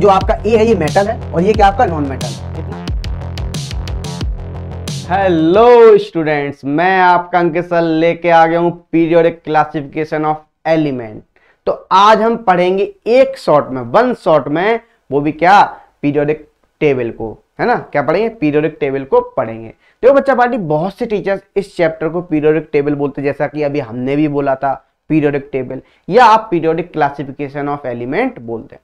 जो आपका ए है ये मेटल है और ये क्या आपका नॉन मेटल है हेलो स्टूडेंट्स मैं आपका अंकित सर लेके आ गया हूँ पीरियोडिक क्लासिफिकेशन ऑफ एलिमेंट तो आज हम पढ़ेंगे एक शॉट में वन शॉट में वो भी क्या पीरियोडिक टेबल को है ना क्या पढ़ेंगे पीरियोडिक टेबल को पढ़ेंगे देखो बच्चा पार्टी बहुत से टीचर्स इस चैप्टर को पीरियोडिक टेबल बोलते जैसा कि अभी हमने भी बोला था पीरियोडिक टेबल या आप पीरियोडिक क्लासिफिकेशन ऑफ एलिमेंट बोलते हैं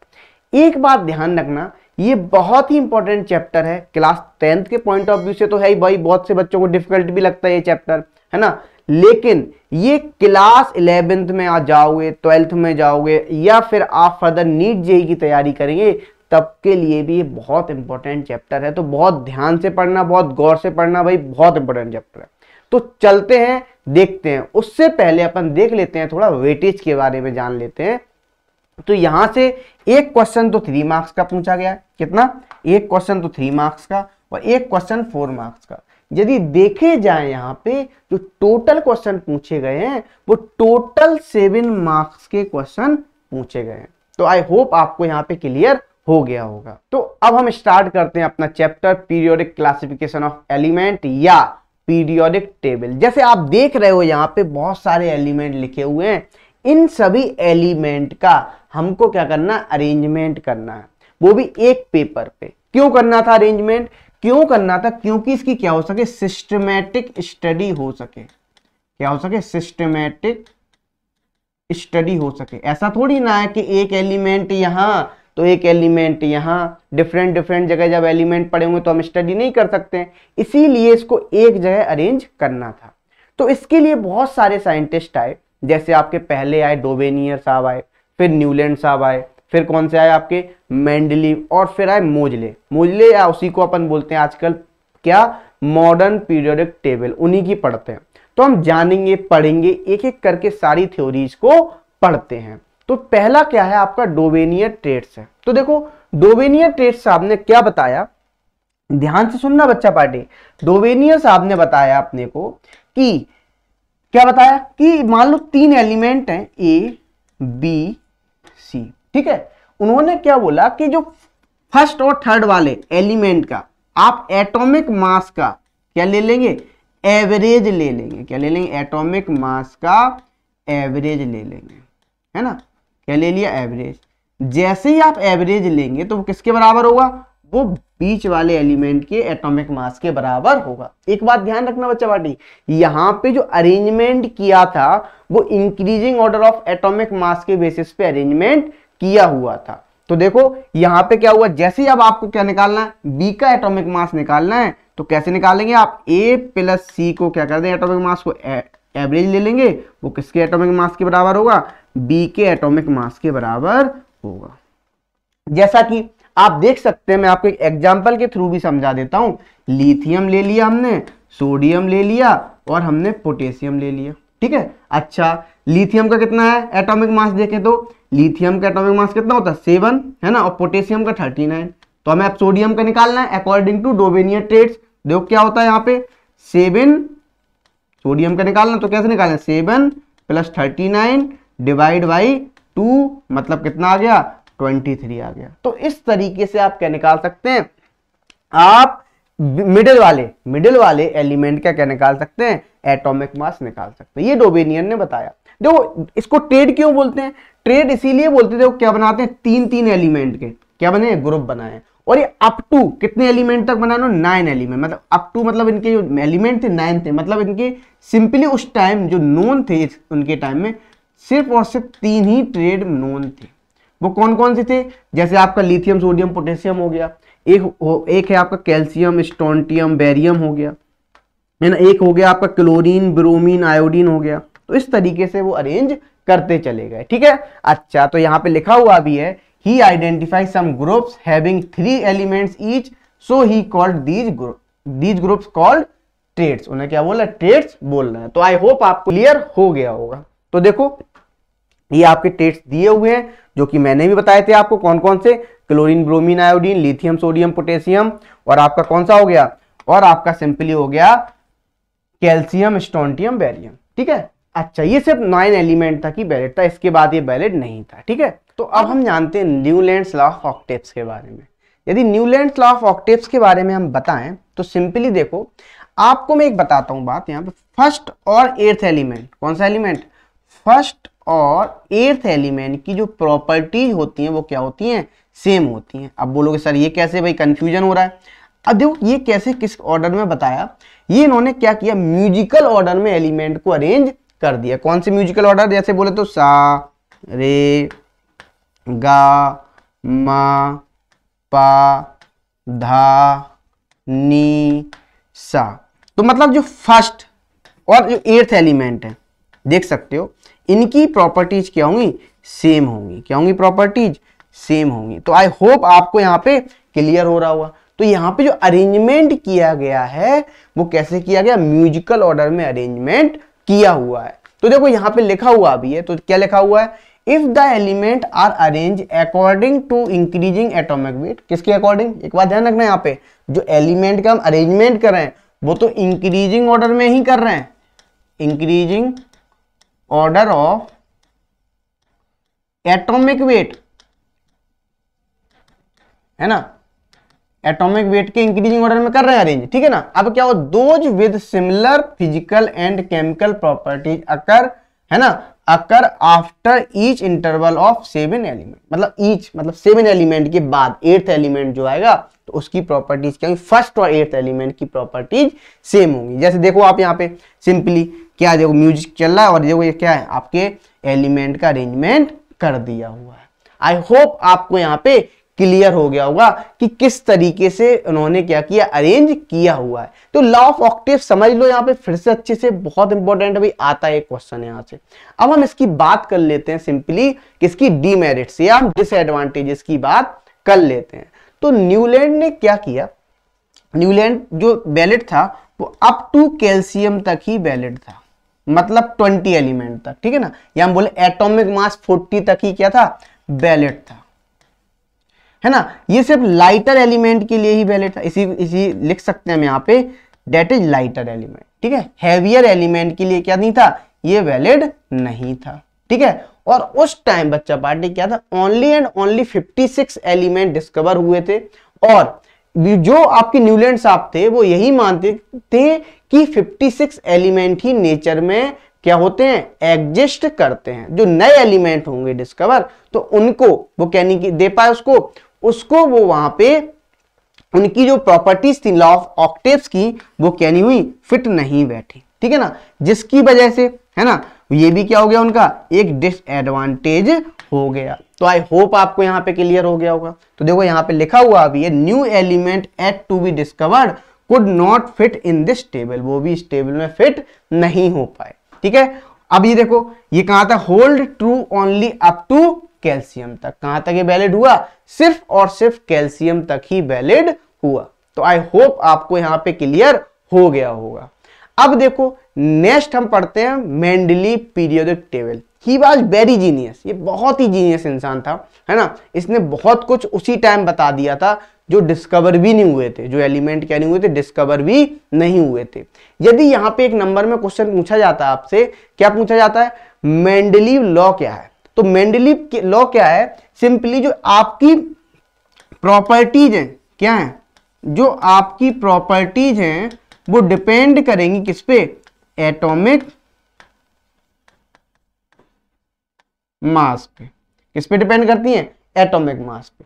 एक बात ध्यान रखना ये बहुत ही इंपॉर्टेंट चैप्टर है क्लास टेंथ के पॉइंट ऑफ व्यू से तो है ही भाई बहुत से बच्चों को डिफिकल्ट भी लगता है ये चैप्टर है ना लेकिन ये क्लास इलेवेंथ में आ जाओगे ट्वेल्थ में जाओगे या फिर आप फर्दर नीट जेई की तैयारी करेंगे तब के लिए भी ये बहुत इंपॉर्टेंट चैप्टर है तो बहुत ध्यान से पढ़ना बहुत गौर से पढ़ना भाई बहुत इंपॉर्टेंट चैप्टर है तो चलते हैं देखते हैं उससे पहले अपन देख लेते हैं थोड़ा वेटेज के बारे में जान लेते हैं तो यहां से एक क्वेश्चन तो थ्री मार्क्स का पूछा गया कितना एक क्वेश्चन तो थ्री मार्क्स का और एक क्वेश्चन फोर मार्क्स का यदि देखे जाए यहां पे जो टोटल क्वेश्चन पूछे गए हैं वो टोटल सेवन मार्क्स के क्वेश्चन पूछे गए हैं तो आई होप आपको यहाँ पे क्लियर हो गया होगा तो अब हम स्टार्ट करते हैं अपना chapter periodic classification of element या पीरियोडिक टेबल जैसे आप देख रहे हो यहां पे बहुत सारे एलिमेंट लिखे हुए हैं इन सभी एलिमेंट का हमको क्या करना अरेंजमेंट करना है वो भी एक पेपर पे क्यों करना था अरेंजमेंट क्यों करना था क्योंकि इसकी क्या हो सके सिस्टमेटिक स्टडी हो सके क्या हो सके सिस्टमेटिक स्टडी हो सके ऐसा थोड़ी ना है कि एक एलिमेंट यहां तो एक एलिमेंट यहां डिफरेंट डिफरेंट जगह जब एलिमेंट पड़े होंगे तो हम स्टडी नहीं कर सकते इसीलिए इसको एक जगह अरेंज करना था तो इसके लिए बहुत सारे साइंटिस्ट आए जैसे आपके पहले आए डोबेनियर साहब आए फिर न्यूलैंड साहब आए फिर कौन से आए आपके मैंडली और फिर आए मोजले मोजले या उसी को अपन बोलते हैं आजकल क्या मॉडर्न पीरियडिक टेबल उन्हीं की पढ़ते हैं तो हम जानेंगे पढ़ेंगे एक एक करके सारी थ्योरीज को पढ़ते हैं तो पहला क्या है आपका डोबेनियर ट्रेड्स है तो देखो डोबेनियर ट्रेड्स साहब ने क्या बताया ध्यान से सुनना बच्चा पार्टी डोबेनियर साहब ने बताया अपने को कि क्या बताया कि मान लो तीन एलिमेंट हैं ए बी सी ठीक है उन्होंने क्या बोला कि जो फर्स्ट और थर्ड वाले एलिमेंट का आप एटॉमिक मास का क्या ले लेंगे एवरेज ले लेंगे क्या ले लेंगे एटॉमिक मास का एवरेज ले लेंगे है ना क्या ले लिया एवरेज जैसे ही आप एवरेज लेंगे तो वो किसके बराबर होगा वो बीच वाले एलिमेंट के एटॉमिक मास के बराबर होगा एक बात ध्यान रखना बच्चा बाटी यहाँ पे जो अरेंजमेंट किया था वो increasing order of atomic mass के बेसिस पे अरेंजमेंट किया हुआ था तो देखो यहाँ पे क्या हुआ जैसे ही अब आपको क्या निकालना है बी का एटॉमिक मास निकालना है तो कैसे निकालेंगे आप ए प्लस सी को क्या कर दें एटॉमिक मास को एवरेज ले लेंगे वो किसके एटॉमिक मास के बराबर होगा बी के एटॉमिक मास के बराबर होगा जैसा कि आप देख सकते हैं मैं आपको एक एग्जाम्पल के थ्रू भी समझा देता हूं लिथियम ले लिया हमने सोडियम ले लिया और हमने पोटेशियम ले लिया ठीक है अच्छा लिथियम का कितना है एटॉमिक मास देखें तो लिथियम का एटॉमिक मास कितना होता है सेवन है ना और पोटेशियम का थर्टी नाइन तो हमें अब सोडियम का निकालना है अकॉर्डिंग टू डोबेनियर ट्रेड्स देखो क्या होता है यहाँ पे सेवन सोडियम का निकालना तो कैसे निकालना seven plus thirty nine divide by two मतलब कितना आ गया ट्वेंटी थ्री आ गया तो इस तरीके से आप क्या निकाल सकते हैं आप मिडिल वाले मिडिल वाले एलिमेंट क्या क्या निकाल सकते हैं एटॉमिक मास निकाल सकते हैं ये डोबेनियन ने बताया देखो इसको ट्रेड क्यों बोलते हैं ट्रेड इसीलिए बोलते थे क्या बनाते हैं तीन तीन एलिमेंट के क्या बने ग्रुप बनाए और ये अप टू कितने एलिमेंट तक बनाना नाइन एलिमेंट मतलब अप टू मतलब इनके जो एलिमेंट थे नाइन थे मतलब इनके सिंपली उस टाइम जो नोन थे उनके टाइम में सिर्फ और सिर्फ तीन ही ट्रेड नोन थे वो कौन कौन से थे जैसे आपका लिथियम सोडियम पोटेशियम हो गया एक हो, एक है आपका कैल्शियम स्टोनटियम बेरियम हो गया है ना एक हो गया आपका क्लोरीन ब्रोमीन आयोडीन हो गया तो इस तरीके से वो अरेंज करते चले गए ठीक है अच्छा तो यहाँ पे लिखा हुआ भी है ही identify some groups having three elements each so he called these group these groups called triads उन्हें क्या बोला ट्रेड्स बोल रहे हैं तो आई होप आपको क्लियर हो गया होगा तो देखो ये आपके टेस्ट दिए हुए हैं जो कि मैंने भी बताए थे आपको कौन कौन से chlorine bromine iodine lithium sodium potassium और आपका कौन सा हो गया और आपका सिंपली हो गया कैल्शियम स्टोंटियम बैरियम ठीक है अच्छा ये सिर्फ नाइन एलिमेंट था कि बैलेट था इसके बाद ये बैलेट नहीं था ठीक है तो अब हम जानते हैं न्यूलैंड ऑफ ऑक्टेप्स के बारे में यदि न्यूलैंड ऑफ ऑक्टेप्स के बारे में हम बताएं तो सिंपली देखो आपको मैं एक बताता हूं बात यहाँ पे फर्स्ट और एर्थ एलिमेंट कौन सा एलिमेंट फर्स्ट और एर्थ एलिमेंट की जो प्रॉपर्टीज होती हैं वो क्या होती हैं सेम होती हैं अब बोलोगे सर ये कैसे भाई कंफ्यूजन हो रहा है अब देखो ये कैसे किस ऑर्डर में बताया ये इन्होंने क्या किया म्यूजिकल ऑर्डर में एलिमेंट को अरेंज कर दिया कौन से म्यूजिकल ऑर्डर जैसे बोले तो सा रे गा मा पा धा नी सा तो मतलब जो फर्स्ट और जो एर्थ एलिमेंट है देख सकते हो इनकी प्रॉपर्टीज क्या होंगी सेम होंगी क्या होंगी प्रॉपर्टीज सेम होंगी तो आई होप आपको यहाँ पे क्लियर हो रहा हुआ तो यहाँ पे जो अरेंजमेंट किया गया है वो कैसे किया गया म्यूजिकल ऑर्डर में अरेंजमेंट किया हुआ है तो देखो यहाँ पे लिखा हुआ अभी है तो क्या लिखा हुआ है if the element are arrange according to increasing atomic weight किसके अकॉर्डिंग एक बात ध्यान रखना यहाँ पे जो एलिमेंट का हम अरेंजमेंट कर रहे हैं वो तो इंक्रीजिंग ऑर्डर में ही कर रहे हैं increasing order of atomic weight है ना एटॉमिक वेट के इंक्रीजिंग ऑर्डर में कर रहे हैं अरेंज ठीक है ना अब क्या हो those with similar physical and chemical properties occur है ना occur after each interval of seven element मतलब ईच मतलब सेवन एलिमेंट के बाद एट्थ एलिमेंट जो आएगा तो उसकी प्रॉपर्टीज क्या होंगी फर्स्ट और एट्थ एलिमेंट की प्रॉपर्टीज सेम होंगी जैसे देखो आप यहाँ पे सिंपली क्या देखो म्यूजिक चल रहा है और देखो ये क्या है आपके एलिमेंट का अरेंजमेंट कर दिया हुआ है आई होप आपको यहाँ पे क्लियर हो गया होगा कि किस तरीके से उन्होंने क्या किया अरेंज किया हुआ है तो लॉ ऑफ ऑक्टिव समझ लो यहाँ पे फिर से अच्छे से बहुत इंपॉर्टेंट अभी आता है क्वेश्चन यहाँ से अब हम इसकी बात कर लेते हैं सिंपली किसकी डीमेरिट्स या हम डिसएडवांटेजेस की बात कर लेते हैं तो न्यूलैंड ने क्या किया न्यूलैंड जो बैलेट था वो अप टू कैल्शियम तक ही बैलेट था मतलब ट्वेंटी एलिमेंट तक ठीक है ना या हम बोले एटोमिक मास फोर्टी तक ही क्या था बैलेट था है ना ये सिर्फ लाइटर एलिमेंट के लिए ही वैलिड था इसी इसी लिख सकते हैं हम यहाँ पे डेट इज लाइटर एलिमेंट ठीक है हैवियर एलिमेंट के लिए क्या नहीं था ये वैलिड नहीं था ठीक है और उस टाइम बच्चा पार्टी क्या था only and only 56 element discover हुए थे और जो आपके न्यूलैंड साहब थे वो यही मानते थे कि 56 एलिमेंट ही नेचर में क्या होते हैं एग्जिस्ट करते हैं जो नए एलिमेंट होंगे डिस्कवर तो उनको वो कहने की दे पाए उसको उसको वो वहां पे उनकी जो प्रॉपर्टीज थी लॉ ऑफ ऑक्टेव्स की वो नहीं हुई फिट नहीं बैठी ठीक है ना जिसकी वजह से है ना ये भी क्या हो गया उनका एक डिसएडवांटेज हो गया तो आई होप आपको यहां पे क्लियर हो गया होगा तो देखो यहां पे लिखा हुआ अभी ये new element yet to be discovered could not fit in this table वो भी इस टेबल में फिट नहीं हो पाए ठीक है अब ये देखो ये कहा था hold true only up to calcium तक कहां तक ये वैलिड हुआ सिर्फ और सिर्फ कैल्शियम तक ही वैलिड हुआ तो आई होप आपको यहां पे क्लियर हो गया होगा अब देखो नेक्स्ट हम पढ़ते हैं Mendeleev periodic table he was very genius ये बहुत ही जीनियस इंसान था है ना इसने बहुत कुछ उसी टाइम बता दिया था जो डिस्कवर भी नहीं हुए थे जो एलिमेंट क्या नहीं हुए थे डिस्कवर भी नहीं हुए थे यदि यहाँ पे एक नंबर में क्वेश्चन पूछा जाता है आपसे क्या पूछा जाता है मेंडली लॉ क्या है तो मेंडलीव लॉ क्या है सिंपली जो आपकी प्रॉपर्टीज हैं क्या है जो आपकी प्रॉपर्टीज हैं वो डिपेंड करेंगी किस पे एटॉमिक मास पे किस पे डिपेंड करती हैं एटॉमिक मास पे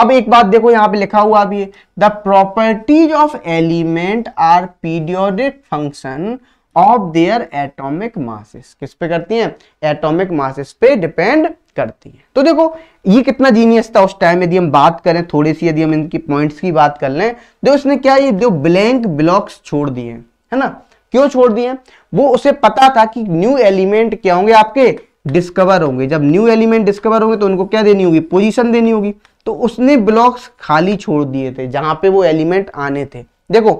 अब एक बात देखो यहां पे लिखा हुआ अभी the properties of element are periodic function of their atomic masses किस पे करती हैं एटॉमिक मासेस पे डिपेंड करती हैं तो देखो ये कितना जीनियस था उस टाइम यदि हम बात करें थोड़ी सी यदि हम इनकी पॉइंट्स की बात कर लें तो उसने क्या ये जो ब्लैंक ब्लॉक्स छोड़ दिए है ना क्यों छोड़ दिए वो उसे पता था कि न्यू एलिमेंट क्या होंगे आपके डिस्कवर होंगे जब न्यू एलिमेंट डिस्कवर होंगे तो उनको क्या देनी होगी पोजीशन देनी होगी तो उसने ब्लॉक्स खाली छोड़ दिए थे जहां पे वो एलिमेंट आने थे देखो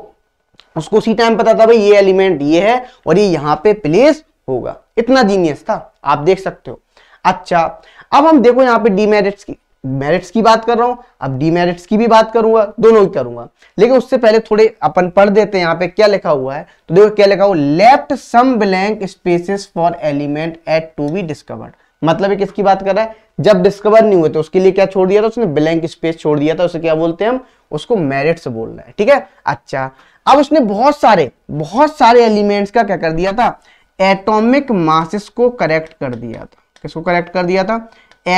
उसको उसी टाइम पता था भाई ये एलिमेंट ये है और ये यहाँ पे प्लेस होगा इतना जीनियस था आप देख सकते हो अच्छा अब हम देखो यहाँ पे डीमेरिट्स की मेरिट्स की बात कर रहा हूं अब डीमेरिट्स की भी बात करूंगा दोनों ही करूंगा लेकिन उससे पहले थोड़े अपन पढ़ देते हैं यहाँ पे क्या लिखा हुआ है तो देखो क्या लिखा हुआ left some blank spaces for element yet to be discovered मतलब किसकी बात कर रहा है जब डिस्कवर नहीं हुए तो उसके लिए क्या छोड़ दिया था उसने ब्लैंक स्पेस छोड़ दिया था उसे क्या बोलते हैं हम उसको मेरिट्स बोल रहे हैं ठीक है अच्छा अब उसने बहुत सारे बहुत सारे एलिमेंट्स का क्या कर दिया था एटॉमिक मासेस को करेक्ट कर दिया था किसको करेक्ट कर दिया था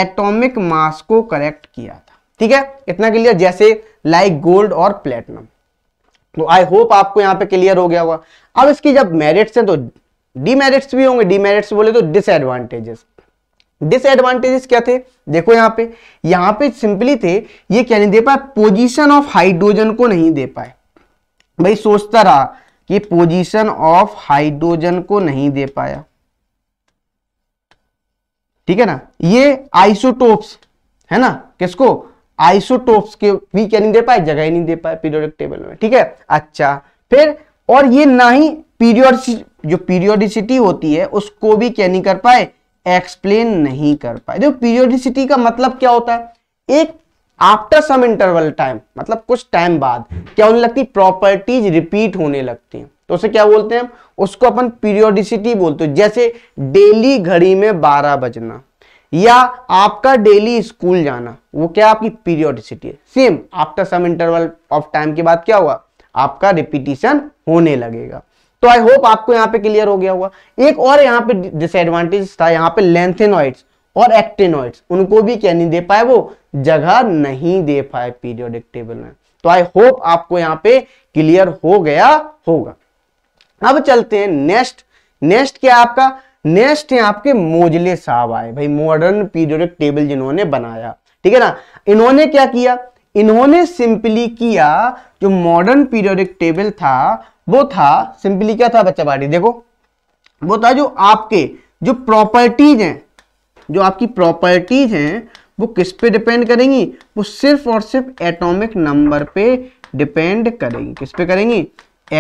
एटॉमिक मास को करेक्ट किया था ठीक है इतना क्लियर जैसे लाइक गोल्ड और प्लेटिनम तो आई होप आपको यहां पे क्लियर हो गया होगा अब इसकी जब मेरिट्स हैं तो डीमेरिट्स भी होंगे डीमेरिट्स बोले तो डिसएडवांटेजेस डिसएडवांटेजेस क्या थे देखो यहां पे यहां पे सिंपली थे ये क्या नहीं दे पाए पोजीशन ऑफ हाइड्रोजन को नहीं दे पाए भाई सोचता रहा कि पोजीशन ऑफ हाइड्रोजन को नहीं दे पाया ठीक है ना ये आइसोटोप्स है ना किसको आइसोटोप्स के भी क्या नहीं दे पाए जगह ही नहीं दे पाए पीरियोडिक टेबल में ठीक है अच्छा फिर और ये ना ही पीरियोड जो पीरियोडिसिटी होती है उसको भी क्या नहीं कर पाए एक्सप्लेन नहीं कर पाए देखो पीरियोडिसिटी का मतलब क्या होता है एक आफ्टर सम इंटरवल टाइम मतलब कुछ टाइम बाद क्या होने लगती प्रॉपर्टीज रिपीट होने लगती हैं तो उसे क्या बोलते हैं उसको अपन पीरियोडिसिटी बोलते हैं जैसे डेली घड़ी में बारह बजना या आपका डेली स्कूल जाना वो क्या आपकी पीरियोडिसिटी है same after some interval of time के बाद क्या हुआ आपका रिपीटिशन होने लगेगा तो आई होप आपको यहाँ पे क्लियर हो गया होगा एक और यहाँ पे डिसएडवांटेज था यहाँ पे लेंथेनॉइड्स और एक्टेनॉइड्स उनको भी क्या नहीं दे पाए वो जगह नहीं दे पाए पीरियोडिक टेबल में तो आई होप आपको यहाँ पे क्लियर हो गया होगा अब चलते हैं नेक्स्ट नेक्स्ट क्या आपका नेक्स्ट है आपके मोजले साहब आए भाई मॉडर्न पीरियोडिक टेबल जिन्होंने बनाया ठीक है ना इन्होंने क्या किया इन्होंने सिंपली किया जो मॉडर्न पीरियोडिक टेबल था वो था सिंपली क्या था बच्चा बाड़ी देखो वो था जो आपके जो प्रॉपर्टीज हैं जो आपकी प्रॉपर्टीज हैं वो किस पे डिपेंड करेंगी वो सिर्फ और सिर्फ एटॉमिक नंबर पे डिपेंड करेंगी किस पे करेंगी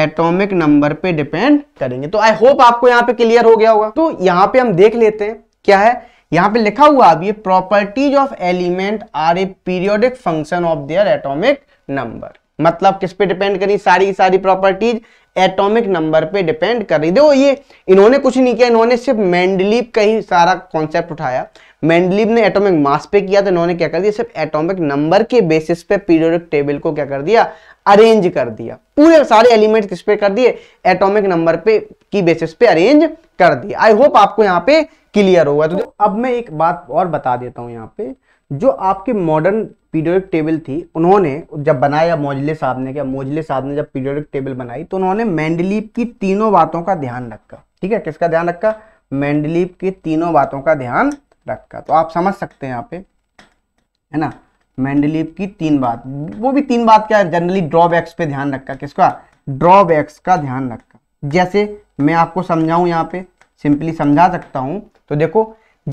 एटॉमिक नंबर पे डिपेंड करेंगे तो आई होप आपको यहाँ पे क्लियर हो गया होगा तो यहाँ पे हम देख लेते हैं क्या है यहाँ पे लिखा हुआ अब ये properties of element are a periodic function of their atomic number मतलब किस पे डिपेंड करी सारी सारी प्रॉपर्टीज एटॉमिक नंबर पे डिपेंड कर रही देखो ये इन्होंने कुछ नहीं किया इन्होंने सिर्फ मेंडलीव का ही सारा कॉन्सेप्ट उठाया मेंडलीव ने एटॉमिक मास पे किया तो इन्होंने क्या कर दिया सिर्फ एटॉमिक नंबर के बेसिस पे पीरियोडिक टेबल को क्या कर दिया अरेंज कर दिया पूरे सारे एलिमेंट किस पे कर दिए एटॉमिक नंबर पे की बेसिस पे अरेंज कर दिया आई होप आपको यहाँ पे क्लियर होगा तो, तो अब मैं एक बात और बता देता हूँ यहाँ पे जो आपके मॉडर्न पीरियोडिक टेबल थी उन्होंने जब बनाया मोजले साहब ने क्या मोजले साहब ने जब पीरियोडिक टेबल बनाई तो उन्होंने मैंडलीप की तीनों बातों का ध्यान रखा ठीक है किसका ध्यान रखा मैंडलीप की तीनों बातों का ध्यान रखा तो आप समझ सकते हैं यहाँ पे है ना मैंडलीप की तीन बात वो भी तीन बात क्या जनरली ड्रॉबैक्स पे ध्यान रखा किसका ड्रॉबैक्स का ध्यान रखा जैसे मैं आपको समझाऊं यहाँ पे सिंपली समझा सकता हूँ तो देखो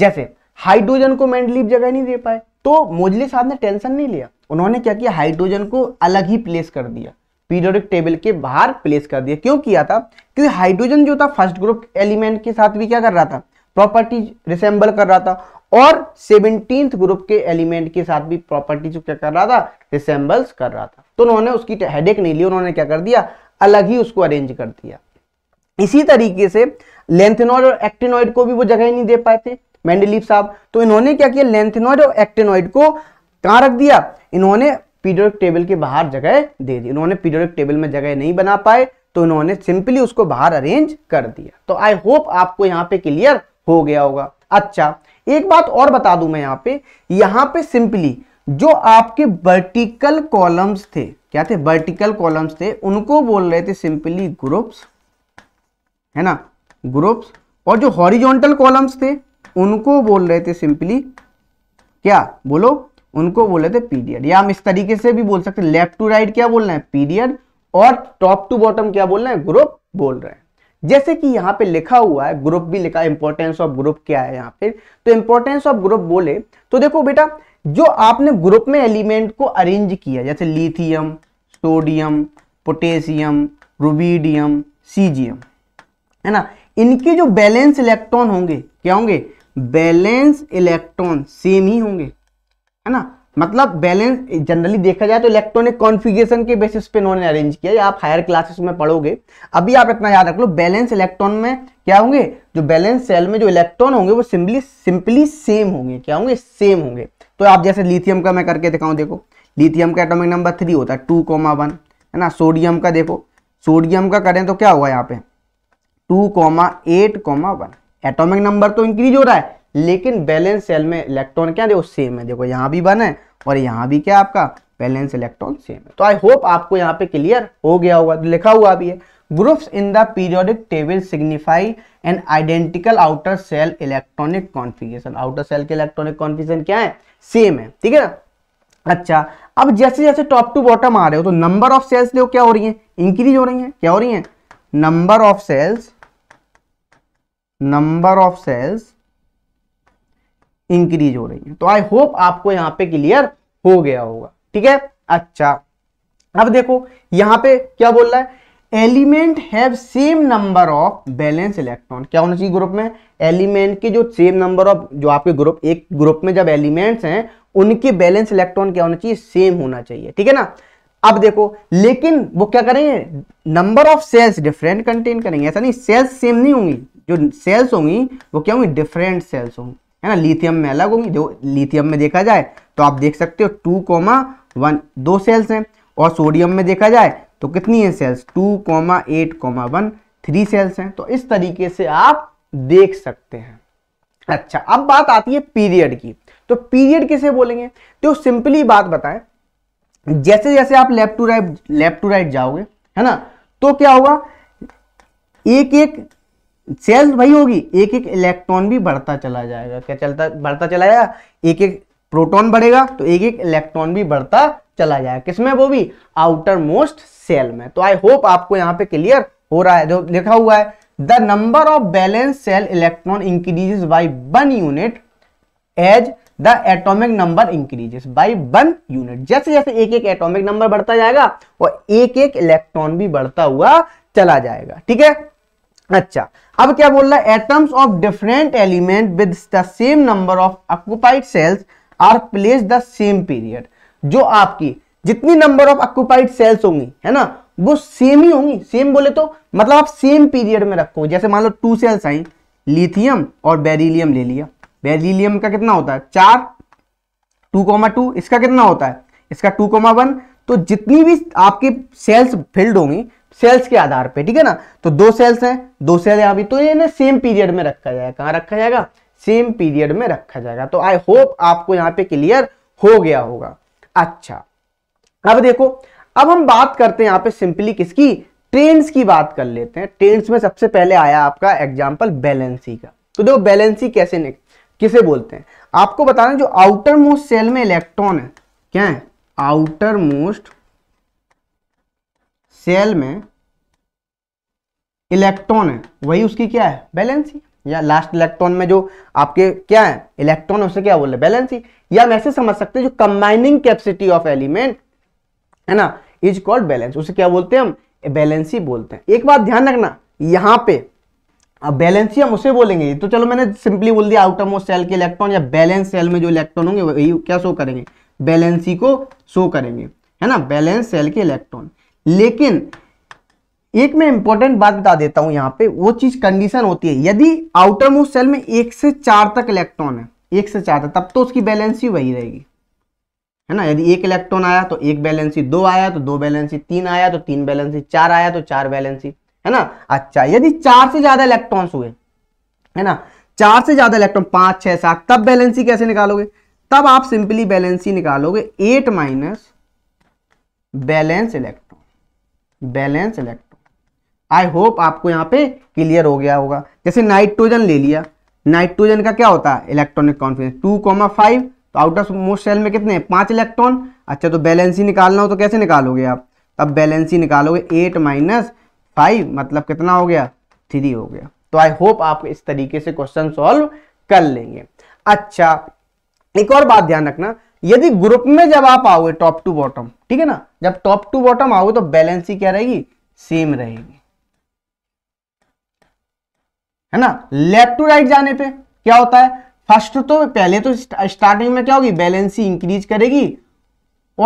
जैसे हाइड्रोजन को मेंडलीफ जगह नहीं दे पाए तो मोजले साहब ने टेंशन नहीं लिया उन्होंने क्या किया हाइड्रोजन को अलग ही प्लेस कर दिया पीरियोडिक टेबल के बाहर प्लेस कर दिया क्यों किया था क्योंकि हाइड्रोजन जो था फर्स्ट ग्रुप एलिमेंट के साथ भी क्या कर रहा था प्रॉपर्टीज रिसेंबल कर रहा था और सेवनटीन ग्रुप के एलिमेंट के साथ भी प्रॉपर्टीज क्या कर रहा था रिसेंबल्स कर रहा था तो उन्होंने उसकी हेडेक नहीं ली उन्होंने क्या कर दिया अलग ही उसको अरेंज कर दिया इसी तरीके से लेंथेनॉइड और एक्टिनॉइड को भी वो जगह नहीं दे पाए थे मेंडलीफ साहब तो इन्होंने क्या किया लेंथेनॉइड और एक्टेनॉइड को कहां रख दिया इन्होंने पीडोरिक टेबल के बाहर जगह दे दी इन्होंने पीडोरिक टेबल में जगह नहीं बना पाए तो इन्होंने सिंपली उसको बाहर अरेंज कर दिया तो आई होप आपको यहाँ पे क्लियर हो गया होगा अच्छा एक बात और बता दू मैं यहाँ पे यहाँ पे सिंपली जो आपके वर्टिकल कॉलम्स थे क्या थे वर्टिकल कॉलम्स थे उनको बोल रहे थे सिंपली ग्रुप्स है ना ग्रुप्स और जो हॉरिजॉन्टल कॉलम्स थे उनको बोल रहे थे सिंपली क्या बोलो उनको बोल रहे थे पीरियड या हम इस तरीके से भी बोल सकते लेफ्ट टू राइट क्या बोल रहे हैं पीरियड और टॉप टू बॉटम क्या बोल रहे हैं ग्रुप बोल रहे हैं जैसे कि यहां पे लिखा हुआ है ग्रुप भी लिखा है इंपॉर्टेंस ऑफ ग्रुप क्या है यहां पे तो इंपॉर्टेंस ऑफ ग्रुप बोले तो देखो बेटा जो आपने ग्रुप में एलिमेंट को अरेंज किया जैसे lithium sodium potassium rubidium caesium है ना इनके जो बैलेंस इलेक्ट्रॉन होंगे क्या होंगे बैलेंस इलेक्ट्रॉन सेम ही होंगे है ना मतलब बैलेंस जनरली देखा जाए तो इलेक्ट्रॉनिक कॉन्फ़िगरेशन के बेसिस पे इन्होंने अरेंज किया या आप हायर क्लासेस में पढ़ोगे अभी आप इतना याद रख लो बैलेंस इलेक्ट्रॉन में क्या होंगे जो बैलेंस सेल में जो इलेक्ट्रॉन होंगे वो सिंपली सिंपली सेम होंगे क्या होंगे सेम होंगे तो आप जैसे लिथियम का मैं करके दिखाऊँ देखो लिथियम का एटोमिक नंबर थ्री होता है टू कॉमा वन है ना सोडियम का देखो सोडियम का करें तो क्या हुआ यहाँ पे two comma eight comma one atomic number तो इंक्रीज हो रहा है लेकिन बैलेंस सेल में इलेक्ट्रॉन क्या देखो सेम है देखो यहाँ भी वन है और यहाँ भी क्या आपका बैलेंस इलेक्ट्रॉन सेम है तो आई होप आपको यहाँ पे क्लियर हो गया होगा लिखा हुआ भी है groups in the periodic table signify an identical outer shell electronic configuration outer shell के इलेक्ट्रॉनिक कॉन्फिगेशन क्या है सेम है ठीक है ना अच्छा अब जैसे जैसे टॉप टू बॉटम आ रहे हो तो नंबर ऑफ सेल्स देखो क्या हो रही है इंक्रीज हो रही है क्या हो रही है number of shells number of shells increase हो रही है तो आई होप आपको यहां पे क्लियर हो गया होगा ठीक है अच्छा अब देखो यहां पे क्या बोल रहा है element have same number of valence electron क्या होना चाहिए ग्रुप में एलिमेंट के जो सेम नंबर ऑफ जो आपके ग्रुप एक ग्रुप में जब एलिमेंट्स हैं उनके बैलेंस इलेक्ट्रॉन क्या होना चाहिए सेम होना चाहिए ठीक है ना अब देखो लेकिन वो क्या करेंगे number of shells different contain करेंगे ऐसा नहीं सेल्स सेम नहीं होंगी जो सेल्स होंगी वो क्या होंगी डिफरेंट सेल्स होंगी है ना लिथियम में अलग होंगी जो लिथियम में देखा जाए तो आप देख सकते हो टू कोमा वन दो सेल्स हैं और सोडियम में देखा जाए तो कितनी है shells two comma eight comma one three shells हैं तो इस तरीके से आप देख सकते हैं अच्छा अब बात आती है पीरियड की तो पीरियड किसे बोलेंगे तो सिंपली बात बताएं जैसे जैसे आप left to right left to right जाओगे है ना तो क्या होगा एक एक सेल्स वही होगी एक एक इलेक्ट्रॉन भी बढ़ता चला जाएगा क्या चलता बढ़ता चला जाएगा एक एक प्रोटॉन बढ़ेगा तो एक एक इलेक्ट्रॉन भी बढ़ता चला जाएगा किसमें वो भी आउटर मोस्ट सेल में तो आई होप आपको यहाँ पे क्लियर हो रहा है जो लिखा हुआ है the number of valence shell electron increases by one unit as the atomic number increases by one unit जैसे जैसे एक एक एटोमिक नंबर बढ़ता जाएगा और एक एक इलेक्ट्रॉन भी बढ़ता हुआ चला जाएगा ठीक है अच्छा अब क्या बोल रहा है atoms of different element with the same number of occupied shells are place the same period जो आपकी जितनी नंबर ऑफ ऑक्यूपाइड सेल्स होंगी है ना वो सेम ही होंगी सेम बोले तो मतलब आप सेम पीरियड में रखो जैसे मान लो टू सेल्स आई लिथियम और बेरिलियम ले लिया बेरिलियम का कितना होता है चार टू कोमा टू इसका कितना होता है इसका टू कोमा वन तो जितनी भी आपकी सेल्स फिल्ड होंगी सेल्स के आधार पे ठीक है ना तो दो सेल्स हैं दो सेल यहाँ भी तो ये ना सेम पीरियड में रखा जाएगा कहाँ रखा जाएगा सेम पीरियड में रखा जाएगा तो आई होप आपको यहाँ पे क्लियर हो गया होगा अच्छा अब देखो अब हम बात करते हैं यहाँ पे सिंपली किसकी ट्रेंड्स की बात कर लेते हैं ट्रेंड्स में सबसे पहले आया आपका एग्जाम्पल बैलेंसी का तो देखो बैलेंसी कैसे ने? किसे बोलते हैं आपको बताना जो आउटर मोस्ट सेल में इलेक्ट्रॉन है क्या है आउटर मोस्ट सेल में इलेक्ट्रॉन है वही उसकी क्या है बैलेंसी या लास्ट इलेक्ट्रॉन में जो आपके क्या है इलेक्ट्रॉन उसे क्या बोल रहे बैलेंसी या हम ऐसे समझ सकते हैं जो कंबाइनिंग कैपेसिटी ऑफ एलिमेंट है ना इज कॉल्ड बैलेंस उसे क्या बोलते हैं हम बैलेंसी बोलते हैं एक बात ध्यान रखना यहां पे अब बैलेंसी हम उसे बोलेंगे तो चलो मैंने सिंपली बोल दिया आउटर मोस्ट सेल के इलेक्ट्रॉन या बैलेंस सेल में जो इलेक्ट्रॉन होंगे वही क्या शो करेंगे बैलेंसी को शो करेंगे है ना बैलेंस सेल के इलेक्ट्रॉन लेकिन एक मैं इंपॉर्टेंट बात बता देता हूं यहां पे वो चीज कंडीशन होती है यदि आउटर मोस्ट सेल में एक से चार तक इलेक्ट्रॉन है एक से चार तक तब तो उसकी बैलेंसी वही रहेगी है ना यदि एक इलेक्ट्रॉन आया तो एक बैलेंसी दो आया तो दो बैलेंसी तीन आया तो तीन बैलेंसी चार आया तो चार बैलेंसी है ना अच्छा यदि चार से ज्यादा इलेक्ट्रॉन हुए है ना चार से ज्यादा इलेक्ट्रॉन पांच छह सात तब बैलेंसी कैसे निकालोगे तब आप सिंपली बैलेंसी निकालोगे eight minus valence electron valence electron I hope आपको यहाँ पे क्लियर हो गया होगा जैसे नाइट्रोजन ले लिया नाइट्रोजन का क्या होता है electronic configuration two comma five तो आउटर मोस्ट सेल में कितने पांच इलेक्ट्रॉन अच्छा तो बैलेंस ही निकालना हो तो कैसे निकालोगे आप तब बैलेंस ही निकालोगे एट माइनस फाइव मतलब कितना हो गया थ्री हो गया तो आई होप आप इस तरीके से क्वेश्चन सॉल्व कर लेंगे अच्छा एक और बात ध्यान रखना यदि ग्रुप में जब आप आओगे टॉप टू बॉटम ठीक है ना जब टॉप टू बॉटम आओगे तो बैलेंस ही क्या रहेगी सेम रहेगी है ना लेफ्ट टू राइट जाने पे क्या होता है फर्स्ट तो पहले तो स्टार्टिंग में क्या होगी बैलेंसी इंक्रीज करेगी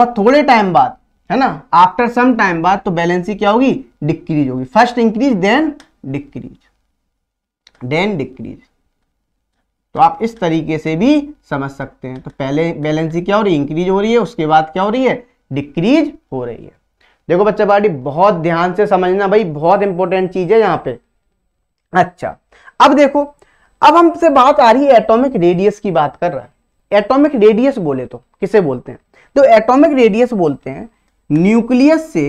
और थोड़े टाइम बाद है ना आफ्टर सम टाइम बाद तो बैलेंसी क्या होगी डिक्रीज होगी first increase then decrease then decrease तो आप इस तरीके से भी समझ सकते हैं तो पहले बैलेंसी क्या हो रही है इंक्रीज हो रही है उसके बाद क्या हो रही है डिक्रीज हो रही है देखो बच्चा बाटी बहुत ध्यान से समझना भाई बहुत इंपॉर्टेंट चीज है यहाँ पे अच्छा अब देखो अब हमसे बात आ रही है एटोमिक रेडियस की बात कर रहा है एटोमिक रेडियस बोले तो किसे बोलते हैं तो एटोमिक रेडियस बोलते हैं न्यूक्लियस से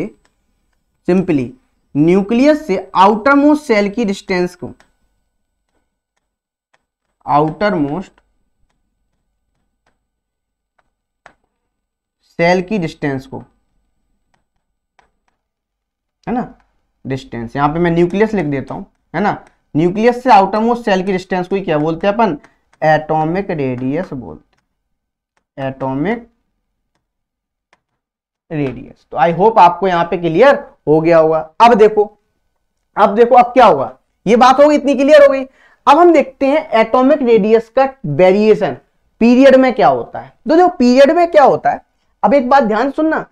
सिंपली न्यूक्लियस से आउटर मोस्ट सेल की डिस्टेंस को आउटर मोस्ट सेल की डिस्टेंस को है ना डिस्टेंस यहां पे मैं न्यूक्लियस लिख देता हूं है ना न्यूक्लियस से आउटर मोस्ट सेल की डिस्टेंस को ही क्या बोलते हैं अपन एटॉमिक रेडियस बोलते हैं एटॉमिक रेडियस तो आई होप आपको यहां पे क्लियर हो गया होगा अब देखो अब देखो अब क्या होगा ये बात होगी इतनी क्लियर हो गई अब हम देखते हैं एटॉमिक रेडियस का वेरिएशन पीरियड में क्या होता है तो देखो पीरियड में क्या होता है अब एक बात ध्यान सुनना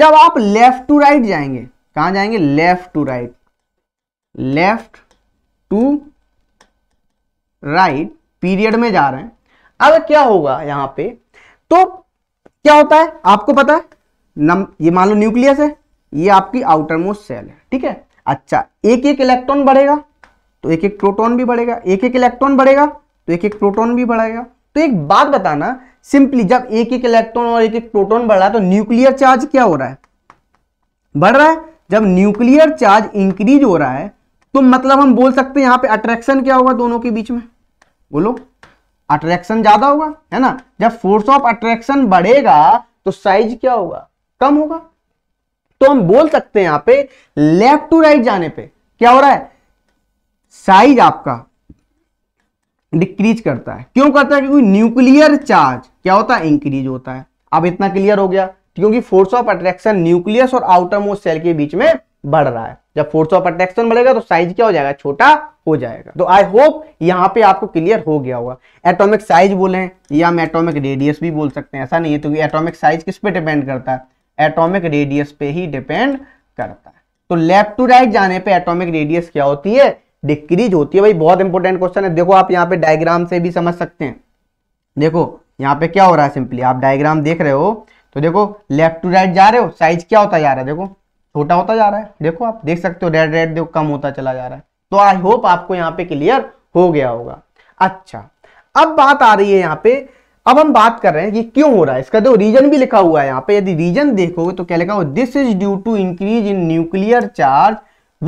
जब आप लेफ्ट टू राइट जाएंगे कहा जाएंगे left to right left to right period में जा रहे हैं अब क्या होगा यहां पे तो क्या होता है आपको पता है नम ये मान लो न्यूक्लियस है ये आपकी आउटर मोस्ट सेल है ठीक है अच्छा एक एक इलेक्ट्रॉन बढ़ेगा तो एक एक प्रोटॉन भी बढ़ेगा एक एक इलेक्ट्रॉन बढ़ेगा तो एक एक प्रोटॉन भी बढ़ेगा तो एक बात बताना सिंपली जब एक एक इलेक्ट्रॉन और एक एक प्रोटॉन बढ़ रहा है तो न्यूक्लियर चार्ज क्या हो रहा है बढ़ रहा है जब न्यूक्लियर चार्ज इंक्रीज हो रहा है तो मतलब हम बोल सकते हैं यहाँ पे अट्रैक्शन क्या होगा दोनों के बीच में बोलो अट्रैक्शन ज्यादा होगा है ना जब फोर्स ऑफ अट्रैक्शन बढ़ेगा तो साइज क्या होगा कम होगा तो हम बोल सकते हैं यहाँ पे लेफ्ट टू राइट जाने पे क्या हो रहा है साइज आपका डिक्रीज करता है क्यों करता है क्योंकि न्यूक्लियर चार्ज क्या होता है इंक्रीज होता है अब इतना क्लियर हो गया क्योंकि फोर्स ऑफ अट्रैक्शन न्यूक्लियस और आउटर मोस्ट सेल के बीच में बढ़ रहा है जब फोर्स ऑफ अट्रैक्शन बढ़ेगा तो साइज क्या हो जाएगा छोटा हो जाएगा तो आई होप यहाँ पे आपको क्लियर हो गया होगा एटॉमिक साइज बोले या हम एटोमिक रेडियस भी बोल सकते हैं ऐसा नहीं है क्योंकि एटोमिक साइज किस पे डिपेंड करता है एटोमिक रेडियस पे ही डिपेंड करता है तो लेफ्ट टू राइट जाने पर एटोमिक रेडियस क्या होती है डिक्रीज होती है भाई बहुत इंपॉर्टेंट क्वेश्चन है देखो आप यहाँ पे डायग्राम से भी समझ सकते हैं देखो यहाँ पे क्या हो रहा है सिंपली आप डायग्राम देख रहे हो तो देखो लेफ्ट टू राइट जा रहे हो साइज क्या होता जा रहा है देखो छोटा होता जा रहा है देखो आप देख सकते हो रेड रेड देखो कम होता चला जा रहा है तो आई होप आपको यहाँ पे क्लियर हो गया होगा अच्छा अब बात आ रही है यहाँ पे अब हम बात कर रहे हैं कि क्यों हो रहा है इसका जो रीजन भी लिखा हुआ है यहाँ पे यदि रीजन देखोगे तो क्या लिखा हुआ this is due to increase in nuclear charge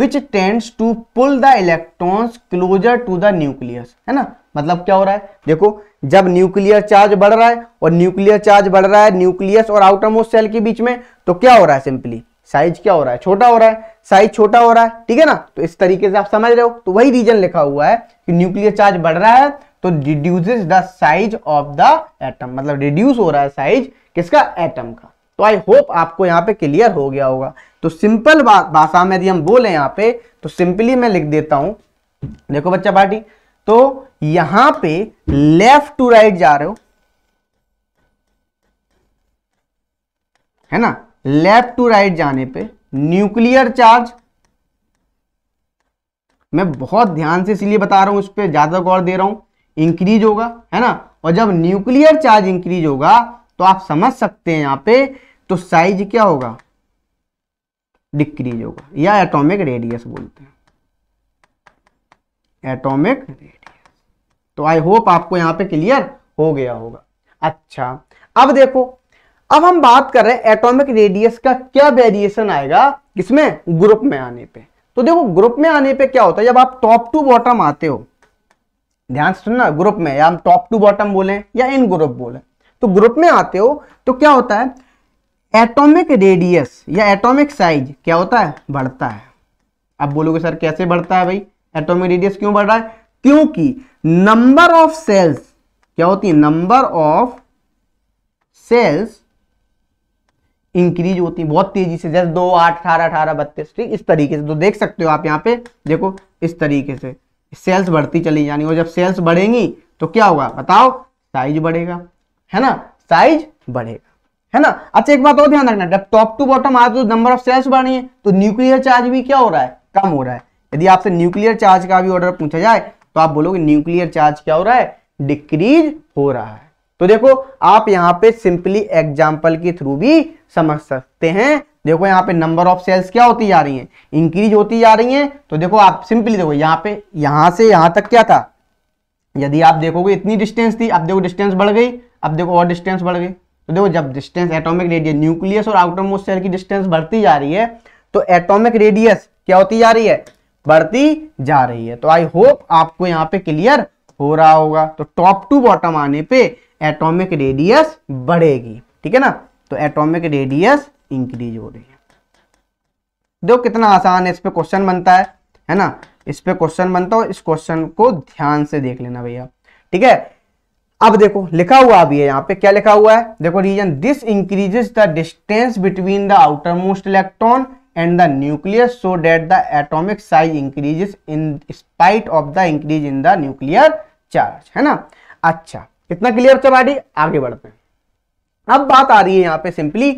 which tends to pull the electrons closer to the nucleus है ना मतलब क्या हो रहा है देखो जब न्यूक्लियर चार्ज बढ़ रहा है और न्यूक्लियर चार्ज बढ़ रहा है न्यूक्लियस और आउटर मोस्ट सेल के बीच में तो क्या हो रहा है सिंपली साइज क्या हो रहा है छोटा हो रहा है साइज छोटा हो रहा है ठीक है ना तो इस तरीके से आप समझ रहे हो तो वही रीजन लिखा हुआ है कि न्यूक्लियर चार्ज बढ़ रहा है तो reduces the size of the atom मतलब रिड्यूस हो रहा है साइज किसका एटम का तो आई होप आपको यहाँ पे क्लियर हो गया होगा तो सिंपल भाषा में यदि हम बोले यहाँ पे तो सिंपली मैं लिख देता हूं देखो बच्चा पार्टी तो यहां पे लेफ्ट टू राइट जा रहे हो है ना लेफ्ट टू राइट जाने पे न्यूक्लियर चार्ज मैं बहुत ध्यान से इसलिए बता रहा हूं इस पर ज्यादा गौर दे रहा हूं इंक्रीज होगा है ना और जब न्यूक्लियर चार्ज इंक्रीज होगा तो आप समझ सकते हैं यहाँ पे तो साइज क्या होगा डिक्रीज होगा या एटॉमिक रेडियस बोलते हैं एटॉमिक रेडियस तो आई होप आपको यहाँ पे क्लियर हो गया होगा अच्छा अब देखो अब हम बात कर रहे हैं एटॉमिक रेडियस का क्या वेरिएशन आएगा किसमें ग्रुप में आने पे तो देखो ग्रुप में आने पे क्या होता है जब आप टॉप टू बॉटम आते हो ध्यान सुनना ग्रुप में या हम टॉप टू बॉटम बोलें या इन ग्रुप बोलें तो ग्रुप में आते हो तो क्या होता है एटॉमिक रेडियस या एटॉमिक साइज क्या होता है बढ़ता है अब बोलोगे सर कैसे बढ़ता है भाई एटॉमिक रेडियस क्यों बढ़ रहा है क्योंकि नंबर ऑफ सेल्स क्या होती है नंबर ऑफ सेल्स इंक्रीज होती है बहुत तेजी से जैसे दो आठ अठारह अठारह बत्तीस ठीक इस तरीके से तो देख सकते हो आप यहाँ पे देखो इस तरीके से सेल्स बढ़ती चली जानी और जब सेल्स बढ़ेंगी तो क्या होगा बताओ साइज बढ़ेगा है ना साइज बढ़ेगा है ना अच्छा एक बात और ध्यान रखना जब टॉप टू बॉटम तो नंबर ऑफ सेल्स बढ़ी है तो न्यूक्लियर चार्ज भी क्या हो रहा है कम हो रहा है यदि आपसे न्यूक्लियर चार्ज का भी ऑर्डर पूछा जाए तो आप बोलोगे न्यूक्लियर चार्ज क्या हो रहा है डिक्रीज हो रहा है तो देखो आप यहाँ पे सिंपली एग्जाम्पल के थ्रू भी समझ सकते हैं देखो यहाँ पे नंबर ऑफ सेल्स क्या होती जा रही है इंक्रीज होती जा रही है तो देखो आप सिंपली देखो यहाँ पे यहां से यहां तक क्या था यदि आप देखोगे इतनी डिस्टेंस थी आप देखो डिस्टेंस बढ़ गई अब देखो और डिस्टेंस बढ़ गई तो देखो जब डिस्टेंस एटॉमिक रेडियस न्यूक्लियस और आउटर मोस्ट सेल की डिस्टेंस बढ़ती जा रही है तो एटॉमिक रेडियस क्या होती जा रही है बढ़ती जा रही है तो आई होप आपको यहाँ पे क्लियर हो रहा होगा तो टॉप टू बॉटम आने पे एटॉमिक रेडियस बढ़ेगी ठीक है ना तो एटॉमिक रेडियस इंक्रीज हो रही है देखो कितना आसान है इस पर क्वेश्चन बनता है है ना इस पे क्वेश्चन बनता हो इस क्वेश्चन को ध्यान से देख लेना भैया ठीक है अब देखो लिखा हुआ अभी है यहाँ पे क्या लिखा हुआ है देखो reason this increases the distance between the outermost electron and the nucleus so that the atomic size increases in spite of the increase in the nuclear charge है ना अच्छा इतना क्लियर चबाडी आगे बढ़ते हैं अब बात आ रही है यहाँ पे सिंपली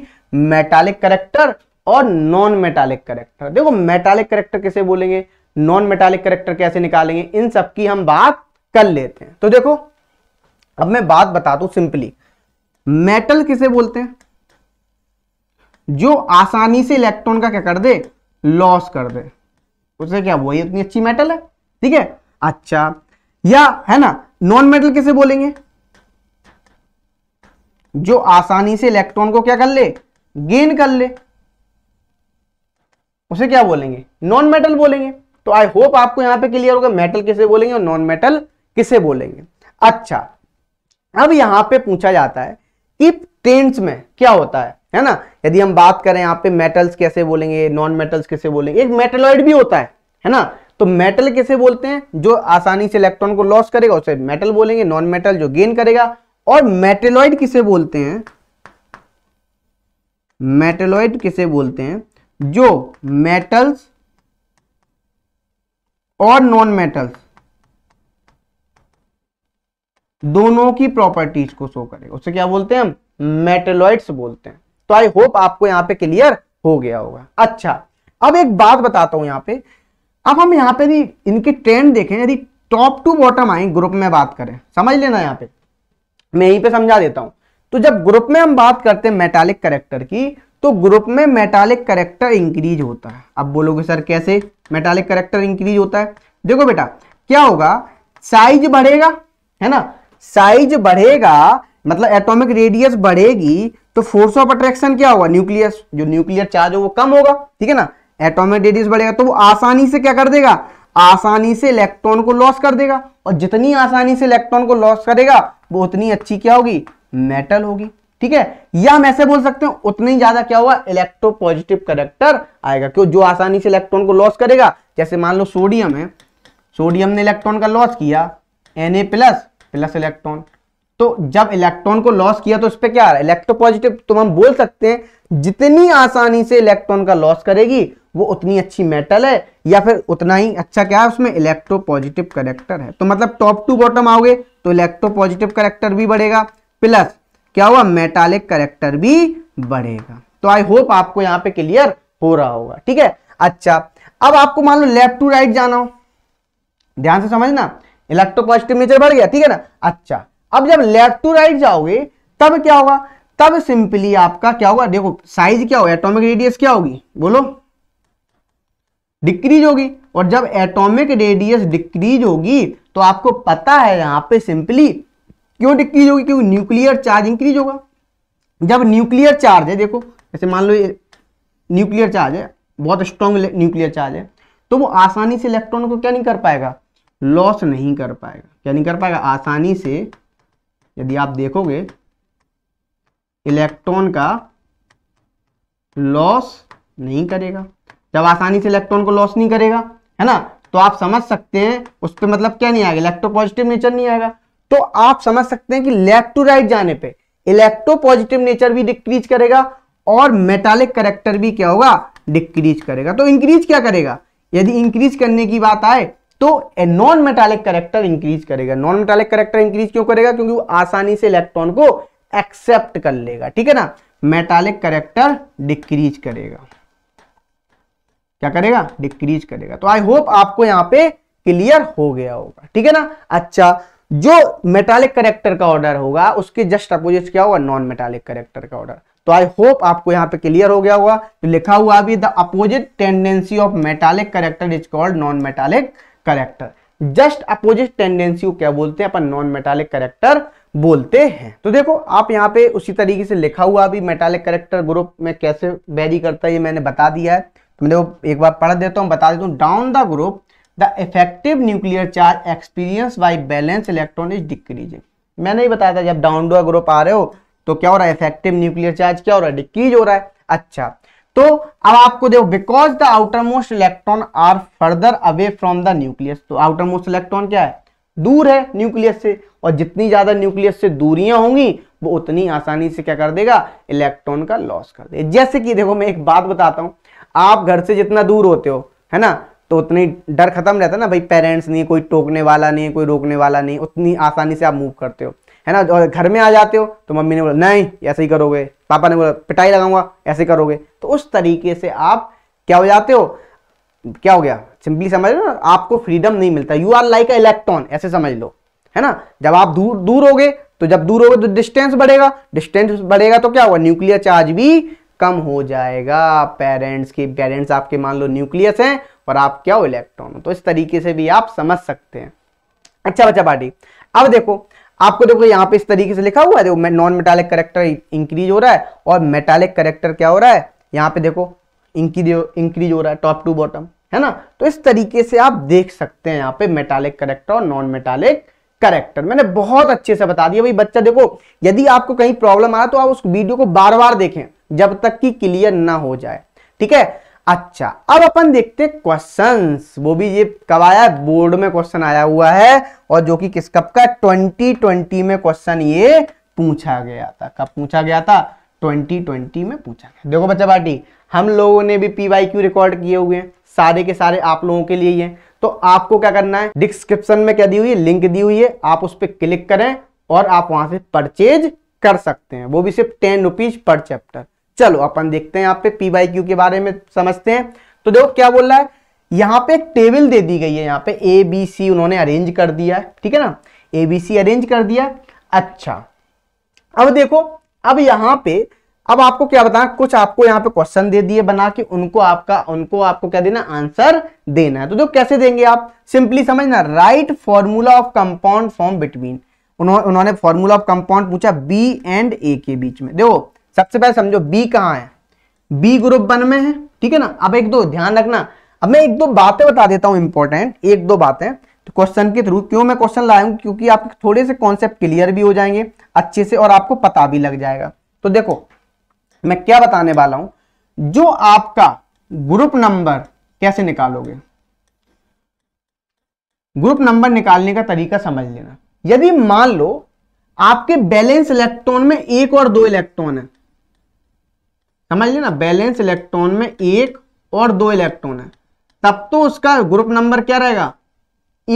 मेटालिक करेक्टर और नॉन मेटालिक करेक्टर देखो मेटालिक करेक्टर कैसे बोलेंगे नॉन मेटालिक करेक्टर कैसे निकालेंगे इन सब की हम बात कर लेते हैं तो देखो अब मैं बात बता दू सिंपली मेटल किसे बोलते हैं जो आसानी से इलेक्ट्रॉन का क्या कर दे लॉस कर दे उसे क्या वही इतनी अच्छी मेटल है ठीक है अच्छा या है ना नॉन मेटल किसे बोलेंगे जो आसानी से इलेक्ट्रॉन को क्या कर ले गेन कर ले उसे क्या बोलेंगे नॉन मेटल बोलेंगे तो आई होप आपको यहां पे क्लियर होगा मेटल किसे बोलेंगे और नॉन मेटल किसे बोलेंगे अच्छा अब यहां पे पूछा जाता है कि टेंस में क्या होता है है ना यदि हम बात करें यहां पे मेटल्स कैसे बोलेंगे नॉन मेटल्स कैसे बोलेंगे एक मेटलॉइड भी होता है है ना तो मेटल कैसे बोलते हैं जो आसानी से इलेक्ट्रॉन को लॉस करेगा उसे मेटल बोलेंगे नॉन मेटल जो गेन करेगा और मेटेलॉइड किसे बोलते हैं मेटेलॉइड किसे बोलते हैं जो मेटल्स और नॉन मेटल्स दोनों की प्रॉपर्टीज को शो करेगा उसे क्या बोलते हैं हम मेटेलॉइड्स बोलते हैं तो आई होप आपको यहां पे क्लियर हो गया होगा अच्छा अब एक बात बताता हूं यहां पे अब हम यहां पे यदि इनकी ट्रेंड देखें यदि टॉप टू बॉटम आए ग्रुप में बात करें समझ लेना यहां पे मैं यहीं पे समझा देता हूं तो जब ग्रुप में हम बात करते हैं मेटालिक करेक्टर की तो ग्रुप में मेटालिक करेक्टर इंक्रीज होता है अब बोलोगे सर कैसे मेटालिक करेक्टर इंक्रीज होता है देखो बेटा क्या होगा साइज बढ़ेगा है ना साइज बढ़ेगा मतलब एटॉमिक रेडियस बढ़ेगी तो फोर्स ऑफ अट्रैक्शन क्या होगा न्यूक्लियस जो न्यूक्लियर चार्ज हो वो कम होगा ठीक है ना एटॉमिक रेडियस बढ़ेगा तो वो आसानी से क्या कर देगा आसानी से इलेक्ट्रॉन को लॉस कर देगा और जितनी आसानी से इलेक्ट्रॉन को लॉस करेगा वो उतनी अच्छी क्या होगी मेटल होगी ठीक है या हम ऐसे बोल सकते हैं उतनी ही ज्यादा क्या होगा इलेक्ट्रो पॉजिटिव करेक्टर आएगा क्यों जो आसानी से इलेक्ट्रॉन को लॉस करेगा जैसे मान लो सोडियम है सोडियम ने इलेक्ट्रॉन का लॉस किया N A plus plus electron तो जब इलेक्ट्रॉन को लॉस किया तो उस पर क्या आ रहा है इलेक्ट्रोपॉजिटिव तो हम बोल सकते हैं जितनी आसानी से इलेक्ट्रॉन का लॉस करेगी वो उतनी अच्छी मेटल है या फिर उतना ही अच्छा क्या है उसमें इलेक्ट्रोपॉजिटिव करेक्टर है तो मतलब टॉप टू बॉटम आओगे तो इलेक्ट्रोपॉजिटिव करेक्टर भी बढ़ेगा प्लस क्या हुआ मेटालिक करेक्टर भी बढ़ेगा तो आई होप आपको यहां पे क्लियर हो रहा होगा ठीक है अच्छा अब आपको मान लो लेफ्ट टू राइट जाना हो ध्यान से समझना इलेक्ट्रोपॉजिटिव बढ़ गया ठीक है ना अच्छा अब जब लेफ्ट टू राइट जाओगे तब क्या होगा तब सिंपली आपका क्या होगा देखो साइज क्या होगा एटॉमिक रेडियस क्या होगी बोलो डिक्रीज होगी और जब एटॉमिक रेडियस डिक्रीज होगी तो आपको पता है यहां पे सिंपली क्यों डिक्रीज होगी क्योंकि न्यूक्लियर चार्ज इंक्रीज होगा जब न्यूक्लियर चार्ज है देखो जैसे मान लो ये न्यूक्लियर चार्ज है बहुत स्ट्रॉन्ग न्यूक्लियर चार्ज है तो वो आसानी से इलेक्ट्रॉन को क्या नहीं कर पाएगा लॉस नहीं कर पाएगा क्या नहीं कर पाएगा आसानी से यदि आप देखोगे इलेक्ट्रॉन का लॉस नहीं करेगा जब आसानी से इलेक्ट्रॉन को लॉस नहीं करेगा है ना तो आप समझ सकते हैं उस पर मतलब क्या नहीं आएगा इलेक्ट्रो पॉजिटिव नेचर नहीं आएगा तो आप समझ सकते हैं कि लेफ्ट टू राइट जाने पे पॉजिटिव नेचर भी डिक्रीज करेगा और मेटालिक करेक्टर भी क्या होगा डिक्रीज करेगा तो इंक्रीज क्या करेगा यदि इंक्रीज करने की बात आए तो a non metallic character increase करेगा नॉन मेटालिक करेक्टर इंक्रीज क्यों करेगा क्योंकि वो आसानी से इलेक्ट्रॉन को एक्सेप्ट कर लेगा ठीक है ना मेटालिक करेक्टर डिक्रीज करेगा क्या करेगा डिक्रीज करेगा तो आई होप आपको यहां पे क्लियर हो गया होगा ठीक है ना अच्छा जो मेटालिक करेक्टर का ऑर्डर होगा उसके जस्ट अपोजिट क्या होगा नॉन मेटालिक करेक्टर का ऑर्डर तो आई होप आपको यहां पे क्लियर हो गया होगा तो लिखा हुआ अभी the opposite tendency of metallic character is called non metallic character just opposite tendency को क्या बोलते हैं अपन नॉन मेटालिक करेक्टर बोलते हैं तो देखो आप यहाँ पे उसी तरीके से लिखा हुआ भी मेटालिक करेक्टर ग्रुप में कैसे वेरी करता है ये मैंने बता दिया है तो मैंने एक बार पढ़ देता हूँ बता देता हूँ down the group the effective nuclear charge experience by valence electron is decreasing मैंने ही बताया था जब डाउन डो ग्रुप आ रहे हो तो क्या हो रहा है इफेक्टिव न्यूक्लियर चार्ज क्या हो रहा है डिक्रीज हो रहा है अच्छा तो अब आपको देखो because the outermost electron are further away from the nucleus तो आउटर मोस्ट इलेक्ट्रॉन क्या है दूर है न्यूक्लियस से और जितनी ज्यादा न्यूक्लियस से दूरियां होंगी वो उतनी आसानी से क्या कर देगा इलेक्ट्रॉन का लॉस कर देगा जैसे कि देखो मैं एक बात बताता हूँ आप घर से जितना दूर होते हो है ना तो उतनी डर खत्म रहता है ना भाई पेरेंट्स नहीं कोई टोकने वाला नहीं कोई रोकने वाला नहीं उतनी आसानी से आप मूव करते हो है ना और घर में आ जाते हो तो मम्मी ने बोला नहीं ऐसे ही करोगे पापा ने बोला पिटाई लगाऊंगा ऐसे करोगे तो उस तरीके से आप क्या हो जाते हो क्या हो गया सिंपली समझ लो ना आपको फ्रीडम नहीं मिलता you are like a electron ऐसे समझ लो है ना जब आप दूर दूर गए तो जब दूर हो गए तो डिस्टेंस बढ़ेगा डिस्टेंस बढ़ेगा तो क्या होगा न्यूक्लियर चार्ज भी कम हो जाएगा पेरेंट्स के पेरेंट्स आपके मान लो न्यूक्लियस हैं और आप क्या हो इलेक्ट्रॉन तो इस तरीके से भी आप समझ सकते हैं अच्छा बच्चा पार्टी अब देखो आपको देखो यहाँ पे इस तरीके से लिखा हुआ है देखो नॉन मेटालिक करेक्टर इंक्रीज हो रहा है और मेटालिक करेक्टर क्या हो रहा है यहाँ पे देखो इंक्रीज हो रहा है टॉप टू बॉटम है ना तो इस तरीके से आप देख सकते हैं यहाँ पे मेटालिक करेक्टर और नॉन मेटालिक करेक्टर मैंने बहुत अच्छे से बता दिया भाई बच्चा देखो यदि आपको कहीं प्रॉब्लम आ तो आप उस वीडियो को बार बार देखें जब तक कि क्लियर ना हो जाए ठीक है अच्छा अब अपन देखते हैं क्वेश्चंस वो भी ये कब आया बोर्ड में क्वेश्चन आया हुआ है और जो कि किस कब का 2020 में क्वेश्चन ये पूछा गया था कब पूछा गया था 2020 में पूछा गया देखो बच्चा पार्टी हम लोगों ने भी पी वाई क्यू रिकॉर्ड किए हुए हैं सारे के सारे आप लोगों के लिए ही हैं तो आपको क्या करना है डिस्क्रिप्शन में क्या दी हुई है लिंक दी हुई है आप उस पर क्लिक करें और आप वहां से परचेज कर सकते हैं वो भी सिर्फ टेन रुपीज पर चैप्टर चलो अपन देखते हैं यहाँ पे पी वाई क्यू के बारे में समझते हैं तो देखो क्या बोल रहा है यहाँ पे एक टेबल दे दी गई है यहाँ पे ए बी सी उन्होंने अरेंज कर दिया है ठीक है ना ए बी सी अरेंज कर दिया अच्छा अब देखो अब यहाँ पे अब आपको क्या बताना कुछ आपको यहाँ पे क्वेश्चन दे दिए बना के उनको आपका उनको आपको क्या देना आंसर देना है तो जो कैसे देंगे आप सिंपली समझना write formula of compound form between उन्होंने फॉर्मूला ऑफ कंपाउंड पूछा बी एंड ए के बीच में देखो सबसे पहले समझो बी कहाँ है बी ग्रुप वन में है ठीक है ना अब एक दो ध्यान रखना अब मैं एक दो बातें बता देता हूँ इंपॉर्टेंट एक दो बातें तो क्वेश्चन के थ्रू क्यों मैं क्वेश्चन लाया हूँ क्योंकि आपके थोड़े से कॉन्सेप्ट क्लियर भी हो जाएंगे अच्छे से और आपको पता भी लग जाएगा तो देखो मैं क्या बताने वाला हूं जो आपका ग्रुप नंबर कैसे निकालोगे ग्रुप नंबर निकालने का तरीका समझ लेना यदि मान लो आपके बैलेंस इलेक्ट्रॉन में एक और दो इलेक्ट्रॉन है समझ लिया ना बैलेंस इलेक्ट्रॉन में एक और दो इलेक्ट्रॉन है तब तो उसका ग्रुप नंबर क्या रहेगा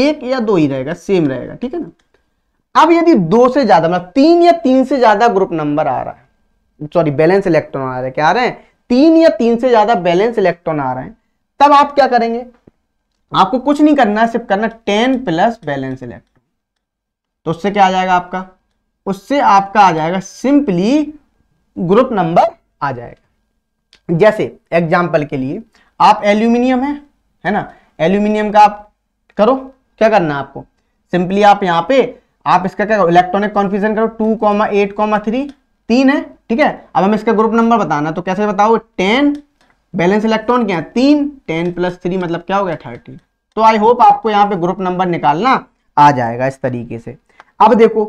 एक या दो ही रहेगा सेम रहेगा ठीक है ना अब यदि दो से ज्यादा मतलब तीन या तीन से ज्यादा ग्रुप नंबर आ रहा है सॉरी बैलेंस इलेक्ट्रॉन आ रहे हैं क्या आ रहे हैं तीन या तीन से ज्यादा बैलेंस इलेक्ट्रॉन आ रहे हैं तब आप क्या करेंगे आपको कुछ नहीं करना है सिर्फ करना टेन प्लस बैलेंस इलेक्ट्रॉन तो उससे क्या आ जाएगा आपका उससे आपका आ जाएगा सिंपली ग्रुप नंबर आ जाएगा जैसे एग्जाम्पल के लिए आप एल्यूमिनियम है है ना एल्यूमिनियम का आप करो क्या करना है आपको सिंपली आप यहाँ पे आप इसका क्या करो इलेक्ट्रॉनिक कॉन्फ्यूजन करो two comma eight comma three तीन है ठीक है अब हम इसका ग्रुप नंबर बताना तो कैसे बताओ टेन बैलेंस इलेक्ट्रॉन क्या है तीन टेन प्लस थ्री मतलब क्या हो गया थर्टी तो आई होप आपको यहाँ पे ग्रुप नंबर निकालना आ जाएगा इस तरीके से अब देखो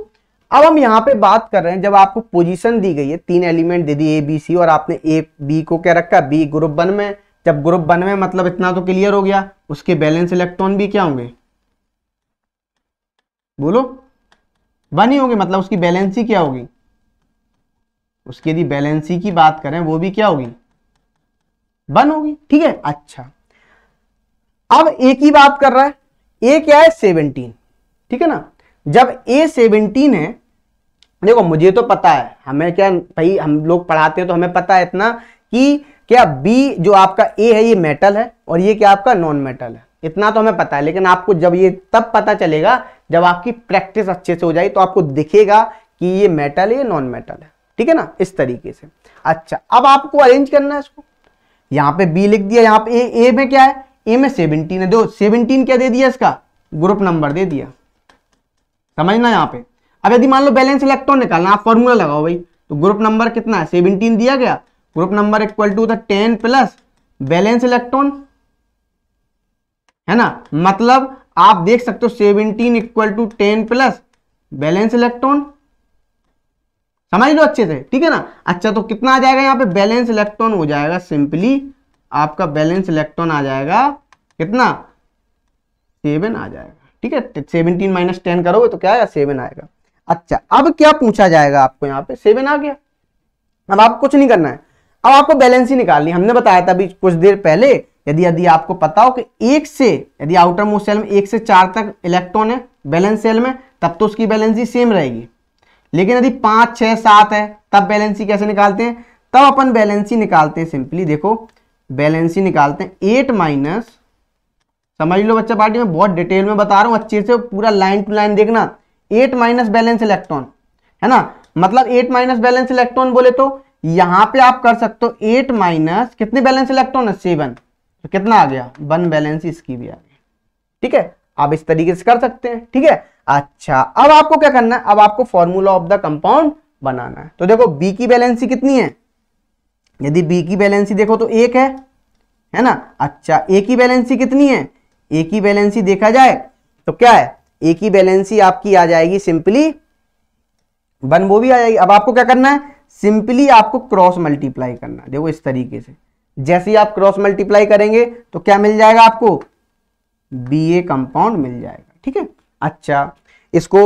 अब हम यहाँ पे बात कर रहे हैं जब आपको पोजीशन दी गई है तीन element they the A B C और आपने ए बी को क्या रखा बी ग्रुप वन में जब ग्रुप वन में मतलब इतना तो क्लियर हो गया उसके बैलेंस इलेक्ट्रॉन भी क्या होंगे बोलो वन ही होंगे मतलब उसकी बैलेंसी क्या होगी उसकी यदि बैलेंसी की बात करें वो भी क्या होगी वन होगी ठीक है अच्छा अब ए की बात कर रहा है ए क्या है सेवनटीन ठीक है ना जब ए सेवनटीन है देखो मुझे तो पता है हमें क्या भाई हम लोग पढ़ाते हैं तो हमें पता है इतना कि क्या बी जो आपका ए है ये मेटल है और ये क्या आपका नॉन मेटल है इतना तो हमें पता है लेकिन आपको जब ये तब पता चलेगा जब आपकी प्रैक्टिस अच्छे से हो जाए तो आपको दिखेगा कि ये मेटल है ये नॉन मेटल है ठीक है ना इस तरीके से अच्छा अब आपको अरेंज करना है इसको यहाँ पे बी लिख दिया यहाँ पे ए ए में क्या है ए में सेवनटीन है दो सेवनटीन क्या दे दिया इसका ग्रुप नंबर दे दिया समझना यहाँ पे अब यदि मान लो बैलेंस इलेक्ट्रॉन निकालना आप फॉर्मूला लगाओ भाई तो ग्रुप नंबर कितना है सेवनटीन दिया गया ग्रुप नंबर इक्वल टू था टेन प्लस बैलेंस इलेक्ट्रॉन है ना मतलब आप देख सकते हो seventeen equal to ten plus valence electron समझ लो अच्छे से ठीक है ना अच्छा तो कितना आ जाएगा यहाँ पे बैलेंस इलेक्ट्रॉन हो जाएगा सिंपली आपका बैलेंस इलेक्ट्रॉन आ जाएगा कितना सेवन आ जाएगा ठीक है सेवनटीन माइनस टेन करोगे तो क्या आएगा सेवन आएगा अच्छा अब क्या पूछा जाएगा आपको यहाँ पे सेवन आ गया अब आप कुछ नहीं करना है अब आपको बैलेंस ही निकालनी हमने बताया था अभी कुछ देर पहले यदि यदि आपको पता हो कि एक से यदि आउटर मोस्ट सेल में एक से चार तक इलेक्ट्रॉन है बैलेंस सेल में तब तो उसकी बैलेंसी सेम रहेगी लेकिन यदि पांच छह सात है तब बैलेंसी कैसे निकालते हैं तब अपन बैलेंसी निकालते हैं सिंपली देखो बैलेंसी निकालते हैं एट माइनस समझ लो बच्चा पार्टी में बहुत डिटेल में बता रहा हूँ अच्छे से पूरा लाइन टू लाइन देखना एट माइनस बैलेंस इलेक्ट्रॉन है ना मतलब एट माइनस बैलेंस इलेक्ट्रॉन बोले तो यहां पे आप कर सकते हो एट माइनस कितने बैलेंस इलेक्ट्रॉन है सेवन तो कितना आ गया वन बैलेंस इसकी भी आ गई ठीक है आप इस तरीके से कर सकते हैं ठीक है अच्छा अब आपको क्या करना है अब आपको फॉर्मूला ऑफ द कंपाउंड बनाना है तो देखो बी की बैलेंसी कितनी है यदि बी की बैलेंसी देखो तो एक है है ना अच्छा ए की बैलेंसी कितनी है ए की बैलेंसी देखा जाए तो क्या है एक ही बैलेंसी आपकी आ जाएगी सिंपली वन वो भी आ जाएगी अब आपको क्या करना है सिंपली आपको क्रॉस मल्टीप्लाई करना देखो इस तरीके से जैसे ही आप क्रॉस मल्टीप्लाई करेंगे तो क्या मिल जाएगा आपको बी ए कंपाउंड मिल जाएगा ठीक है अच्छा इसको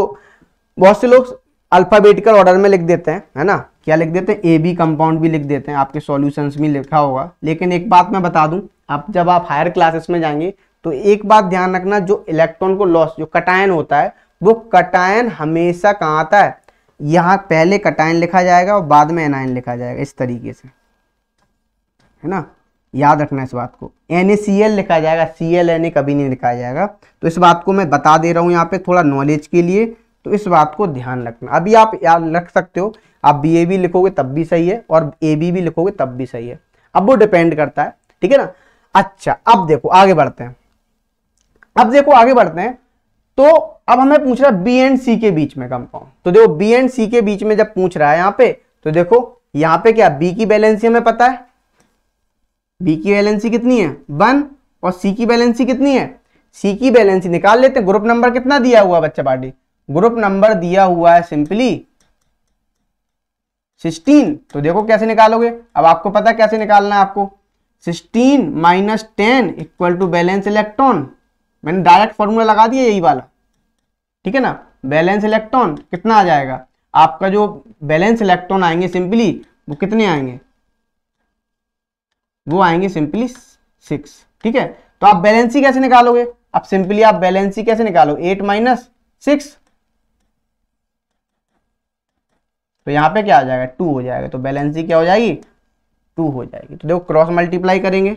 बहुत से लोग अल्फ़ाबेटिकल ऑर्डर में लिख देते हैं है ना क्या लिख देते हैं ए बी कंपाउंड भी लिख देते हैं आपके सॉल्यूशंस में लिखा होगा लेकिन एक बात मैं बता दूं आप जब आप हायर क्लासेस में जाएंगे तो एक बात ध्यान रखना जो इलेक्ट्रॉन को लॉस जो कटायन होता है वो कटायन हमेशा कहाँ आता है यहाँ पहले कटायन लिखा जाएगा और बाद में एनायन लिखा जाएगा इस तरीके से है ना याद रखना इस बात को एन लिखा जाएगा सी एल कभी नहीं लिखा जाएगा तो इस बात को मैं बता दे रहा हूँ यहाँ पे थोड़ा नॉलेज के लिए तो इस बात को ध्यान रखना अभी आप याद रख सकते हो आप बी ए भी लिखोगे तब भी सही है और ए बी भी लिखोगे तब भी सही है अब वो डिपेंड करता है ठीक है ना अच्छा अब देखो आगे बढ़ते हैं अब देखो आगे बढ़ते हैं तो अब हमें पूछ रहा है बी एंड सी के बीच में कंपाउंड तो देखो बी एंड सी के बीच में जब पूछ रहा है यहां पे तो देखो यहां पे क्या बी की बैलेंसी हमें पता है बी की बैलेंसी कितनी है वन और सी की बैलेंसी कितनी है सी की बैलेंसी निकाल लेते हैं ग्रुप नंबर कितना दिया हुआ बच्चा पार्टी ग्रुप नंबर दिया हुआ है सिंपली सिक्सटीन तो देखो कैसे निकालोगे अब आपको पता कैसे निकालना है आपको sixteen minus ten equal to valence electron मैंने डायरेक्ट फॉर्मूला लगा दिया यही वाला ठीक है ना बैलेंस इलेक्ट्रॉन कितना आ जाएगा आपका जो बैलेंस इलेक्ट्रॉन आएंगे सिंपली वो कितने आएंगे वो आएंगे सिंपली सिक्स ठीक है तो आप बैलेंसी कैसे निकालोगे आप सिंपली आप बैलेंसी कैसे निकालो एट माइनस सिक्स तो यहाँ पे क्या आ जाएगा टू हो जाएगा तो बैलेंसी क्या हो जाएगी टू हो जाएगी तो देखो क्रॉस मल्टीप्लाई करेंगे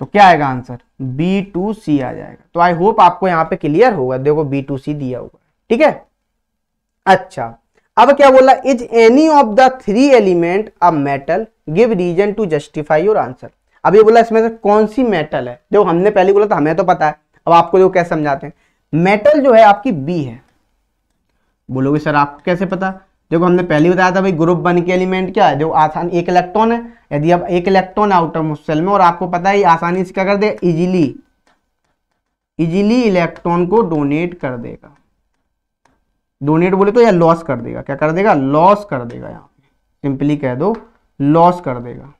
तो क्या आएगा आंसर बी टू सी आ जाएगा तो आई होप आपको यहां पे क्लियर होगा देखो बी टू सी दिया हुआ ठीक है अच्छा अब क्या बोला is any of the three element a metal give reason to justify your answer अब ये बोला इसमें से कौन सी मेटल है देखो हमने पहले बोला था हमें तो पता है अब आपको देखो कैसे समझाते हैं मेटल जो है आपकी बी है बोलोगे सर आपको कैसे पता देखो हमने पहले ही बताया था भाई ग्रुप वन के एलिमेंट क्या है देखो आसान एक इलेक्ट्रॉन है यदि अब एक इलेक्ट्रॉन आउटर मोस्ट सेल में और आपको पता है आसानी से क्या कर देगा इजीली इजीली इलेक्ट्रॉन को डोनेट कर देगा डोनेट बोले तो या लॉस कर देगा क्या कर देगा लॉस कर देगा यहाँ पे सिंपली कह दो लॉस कर देगा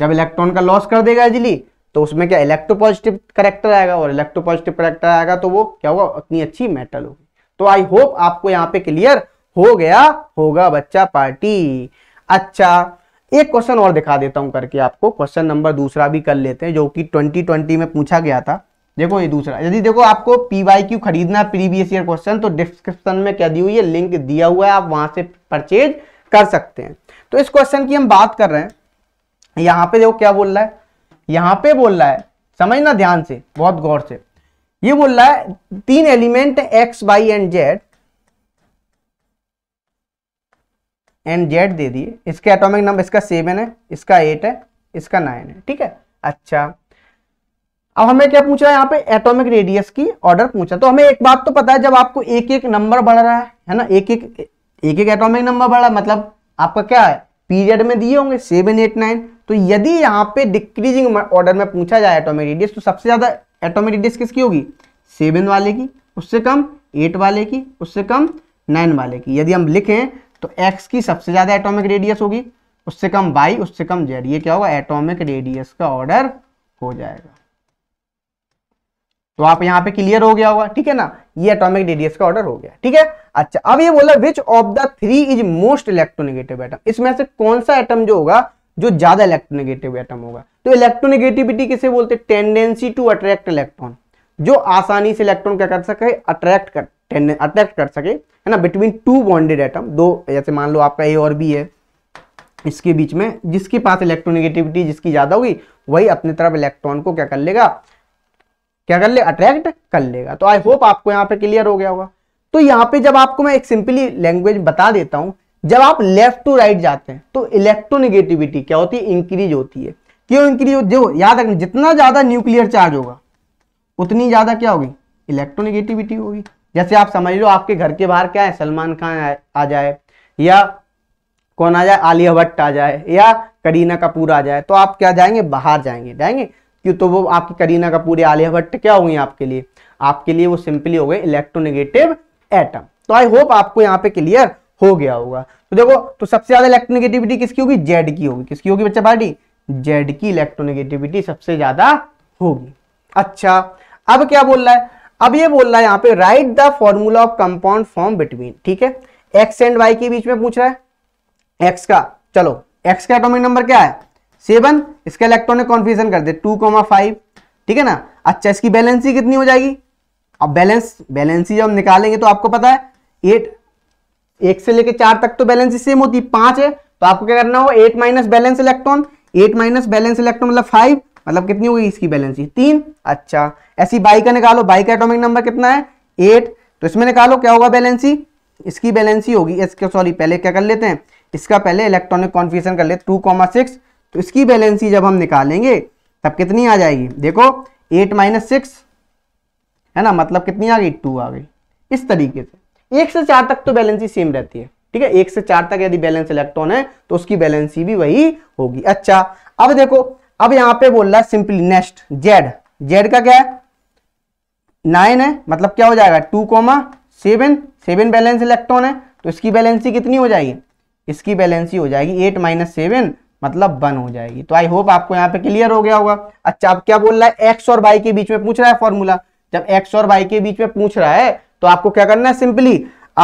जब इलेक्ट्रॉन का लॉस कर देगा इजिली तो उसमें क्या इलेक्ट्रोपॉजिटिव करेक्टर आएगा और इलेक्ट्रोपॉजिटिव करेक्टर आएगा तो वो क्या होगा इतनी अच्छी मेटल होगी तो आई होप आपको यहाँ पे क्लियर हो गया होगा बच्चा पार्टी अच्छा एक क्वेश्चन और दिखा देता हूं करके आपको क्वेश्चन नंबर दूसरा भी कर लेते हैं जो कि 2020 में पूछा गया था देखो ये दूसरा यदि देखो आपको क्यू खरीदना प्रीवियस ईयर क्वेश्चन तो डिस्क्रिप्शन में क्या दी हुई है लिंक दिया हुआ है आप वहां से परचेज कर सकते हैं तो इस क्वेश्चन की हम बात कर रहे हैं यहां पे देखो क्या बोल रहा है यहां पे बोल रहा है समझना ध्यान से बहुत गौर से ये बोल रहा है तीन element X Y and Z and Z दे दिए इसके एटॉमिक नंबर इसका सेवन है इसका एट है इसका नाइन है ठीक है अच्छा अब हमें क्या पूछा है यहाँ पे एटॉमिक रेडियस की ऑर्डर पूछा तो हमें एक बात तो पता है जब आपको एक एक नंबर बढ़ रहा है है ना एक एक एक एक एटॉमिक नंबर बढ़ रहा है मतलब आपका क्या है पीरियड में दिए होंगे सेवन एट नाइन तो यदि यहाँ पे डिक्रीजिंग ऑर्डर में पूछा जाए एटॉमिक रेडियस तो सबसे ज़्यादा एटोमिक रेडियस किसकी होगी सेवन वाले की उससे कम एट वाले की उससे कम नाइन वाले की यदि हम लिखें तो एक्स की सबसे ज़्यादा एटॉमिक रेडियस होगी उससे कम वाई उससे कम जेड ये क्या होगा एटॉमिक रेडियस का ऑर्डर हो जाएगा तो आप यहां पे क्लियर हो गया होगा ठीक है ना ये एटॉमिक रेडियस का ऑर्डर हो गया ठीक है अच्छा अब ये बोला which of the three is most electronegative atom इसमें से कौन सा एटम जो होगा जो ज्यादा इलेक्ट्रोनेगेटिव एटम होगा तो इलेक्ट्रोनेगेटिविटी किसे बोलते हैं टेंडेंसी टू अट्रैक्ट इलेक्ट्रॉन जो आसानी से इलेक्ट्रॉन क्या कर सके अट्रैक्ट कर अट्रैक्ट कर सके है ना बिटवीन टू बॉन्डेड एटम दो जैसे मान लो आपका ए और बी है इसके बीच में जिसके पास इलेक्ट्रोनिगेटिविटी जिसकी ज़्यादा होगी वही अपने तरफ इलेक्ट्रॉन को क्या कर लेगा क्या कर ले अट्रैक्ट कर लेगा तो आई होप आपको यहाँ पे क्लियर हो गया होगा तो यहाँ पे जब आपको मैं एक सिंपली लैंग्वेज बता देता हूँ जब आप लेफ्ट टू राइट जाते हैं तो इलेक्ट्रोनिगेटिविटी क्या होती है इंक्रीज होती है क्यों इंक्रीज होती है याद रखना जितना ज़्यादा न्यूक्लियर चार्ज होगा उतनी ज़्यादा क्या होगी इलेक्ट्रोनिगेटिविटी होगी जैसे आप समझ लो आपके घर के बाहर क्या है सलमान खान आ जाए या कौन आ जाए आलिया भट्ट आ जाए या करीना कपूर आ जाए तो आप क्या जाएंगे बाहर जाएंगे जाएंगे क्यों तो वो आपकी करीना कपूर या आलिया भट्ट क्या होंगी आपके लिए आपके लिए वो सिंपली हो गए इलेक्ट्रोनेगेटिव एटम तो आई होप आपको यहाँ पे क्लियर हो गया होगा तो देखो तो सबसे ज्यादा इलेक्ट्रोनेगेटिविटी किसकी होगी जेड की होगी किसकी होगी बच्चा पार्टी जेड की इलेक्ट्रोनेगेटिविटी सबसे ज्यादा होगी अच्छा अब क्या बोल रहा है अब ये बोल रहा है यहां पे write the formula of compound form between ठीक है एक्स एंड वाई के बीच में पूछ रहा है एक्स का चलो एक्स का एटोमिक नंबर क्या है सेवन इसका इलेक्ट्रॉनिक कॉन्फ्यूजन कर दे टू कोमा फाइव ठीक है ना अच्छा इसकी बैलेंसी कितनी हो जाएगी अब बैलेंस बैलेंसी जब निकालेंगे तो आपको पता है एट एक से लेकर चार तक तो बैलेंसी सेम होती है पांच है तो आपको क्या करना हो eight minus valence electron eight minus valence electron मतलब फाइव मतलब कितनी होगी इसकी बैलेंस ये तीन अच्छा ऐसी बाई का निकालो बाई का एटोमिक नंबर कितना है एट तो इसमें निकालो क्या होगा बैलेंसी इसकी बैलेंसी होगी इसके सॉरी पहले क्या कर लेते हैं इसका पहले इलेक्ट्रॉनिक कॉन्फ्यूजन कर लेते टू कॉमा सिक्स तो इसकी बैलेंसी जब हम निकालेंगे तब कितनी आ जाएगी देखो एट माइनस सिक्स है ना मतलब कितनी आ गई टू आ गई इस तरीके से एक से चार तक तो बैलेंसी सेम रहती है ठीक है एक से चार तक यदि बैलेंस इलेक्ट्रॉन है तो उसकी बैलेंसी भी वही होगी अच्छा अब देखो अब यहां पे बोल रहा है सिंपली नेक्स्ट जेड जेड का क्या है नाइन है मतलब क्या हो जाएगा two comma seven seven valence electron है तो इसकी बैलेंसी कितनी हो जाएगी इसकी बैलेंसी हो जाएगी एट माइनस सेवन मतलब वन हो जाएगी तो आई होप आपको यहाँ पे क्लियर हो गया होगा अच्छा अब क्या बोल रहा है एक्स और वाई के बीच में पूछ रहा है फॉर्मूला जब एक्स और वाई के बीच में पूछ रहा है तो आपको क्या करना है सिंपली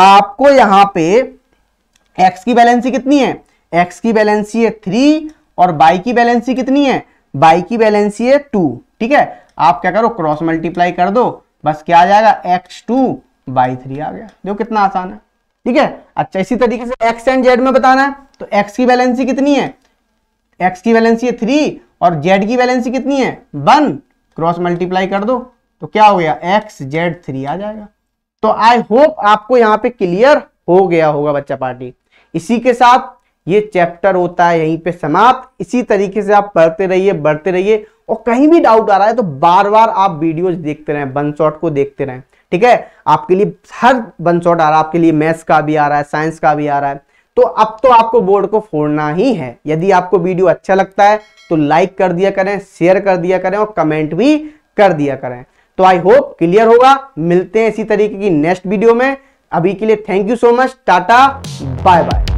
आपको यहाँ पे एक्स की बैलेंसी कितनी है एक्स की बैलेंसी है थ्री और बाई की बैलेंसी कितनी है बाई की बैलेंसी है टू ठीक है आप क्या करो क्रॉस मल्टीप्लाई कर दो बस क्या आ जाएगा एक्स टू बाई थ्री आ गया देखो कितना आसान है ठीक है अच्छा इसी तरीके से एक्स एंड जेड में बताना है तो एक्स की बैलेंसी कितनी है एक्स की बैलेंसी है थ्री और जेड की बैलेंसी कितनी है वन क्रॉस मल्टीप्लाई कर दो तो क्या हो गया एक्स जेड थ्री आ जाएगा तो आई होप आपको यहाँ पे क्लियर हो गया होगा बच्चा पार्टी इसी के साथ ये चैप्टर होता है यहीं पे समाप्त इसी तरीके से आप पढ़ते रहिए बढ़ते रहिए और कहीं भी डाउट आ रहा है तो बार बार आप वीडियोज देखते रहें वन शॉट को देखते रहें ठीक है आपके लिए हर वन शॉट आ रहा है आपके लिए मैथ्स का भी आ रहा है साइंस का भी आ रहा है तो अब तो आपको बोर्ड को फोड़ना ही है यदि आपको वीडियो अच्छा लगता है तो लाइक कर दिया करें शेयर कर दिया करें और कमेंट भी कर दिया करें तो आई होप क्लियर होगा मिलते हैं इसी तरीके की नेक्स्ट वीडियो में अभी के लिए thank you so much tata bye bye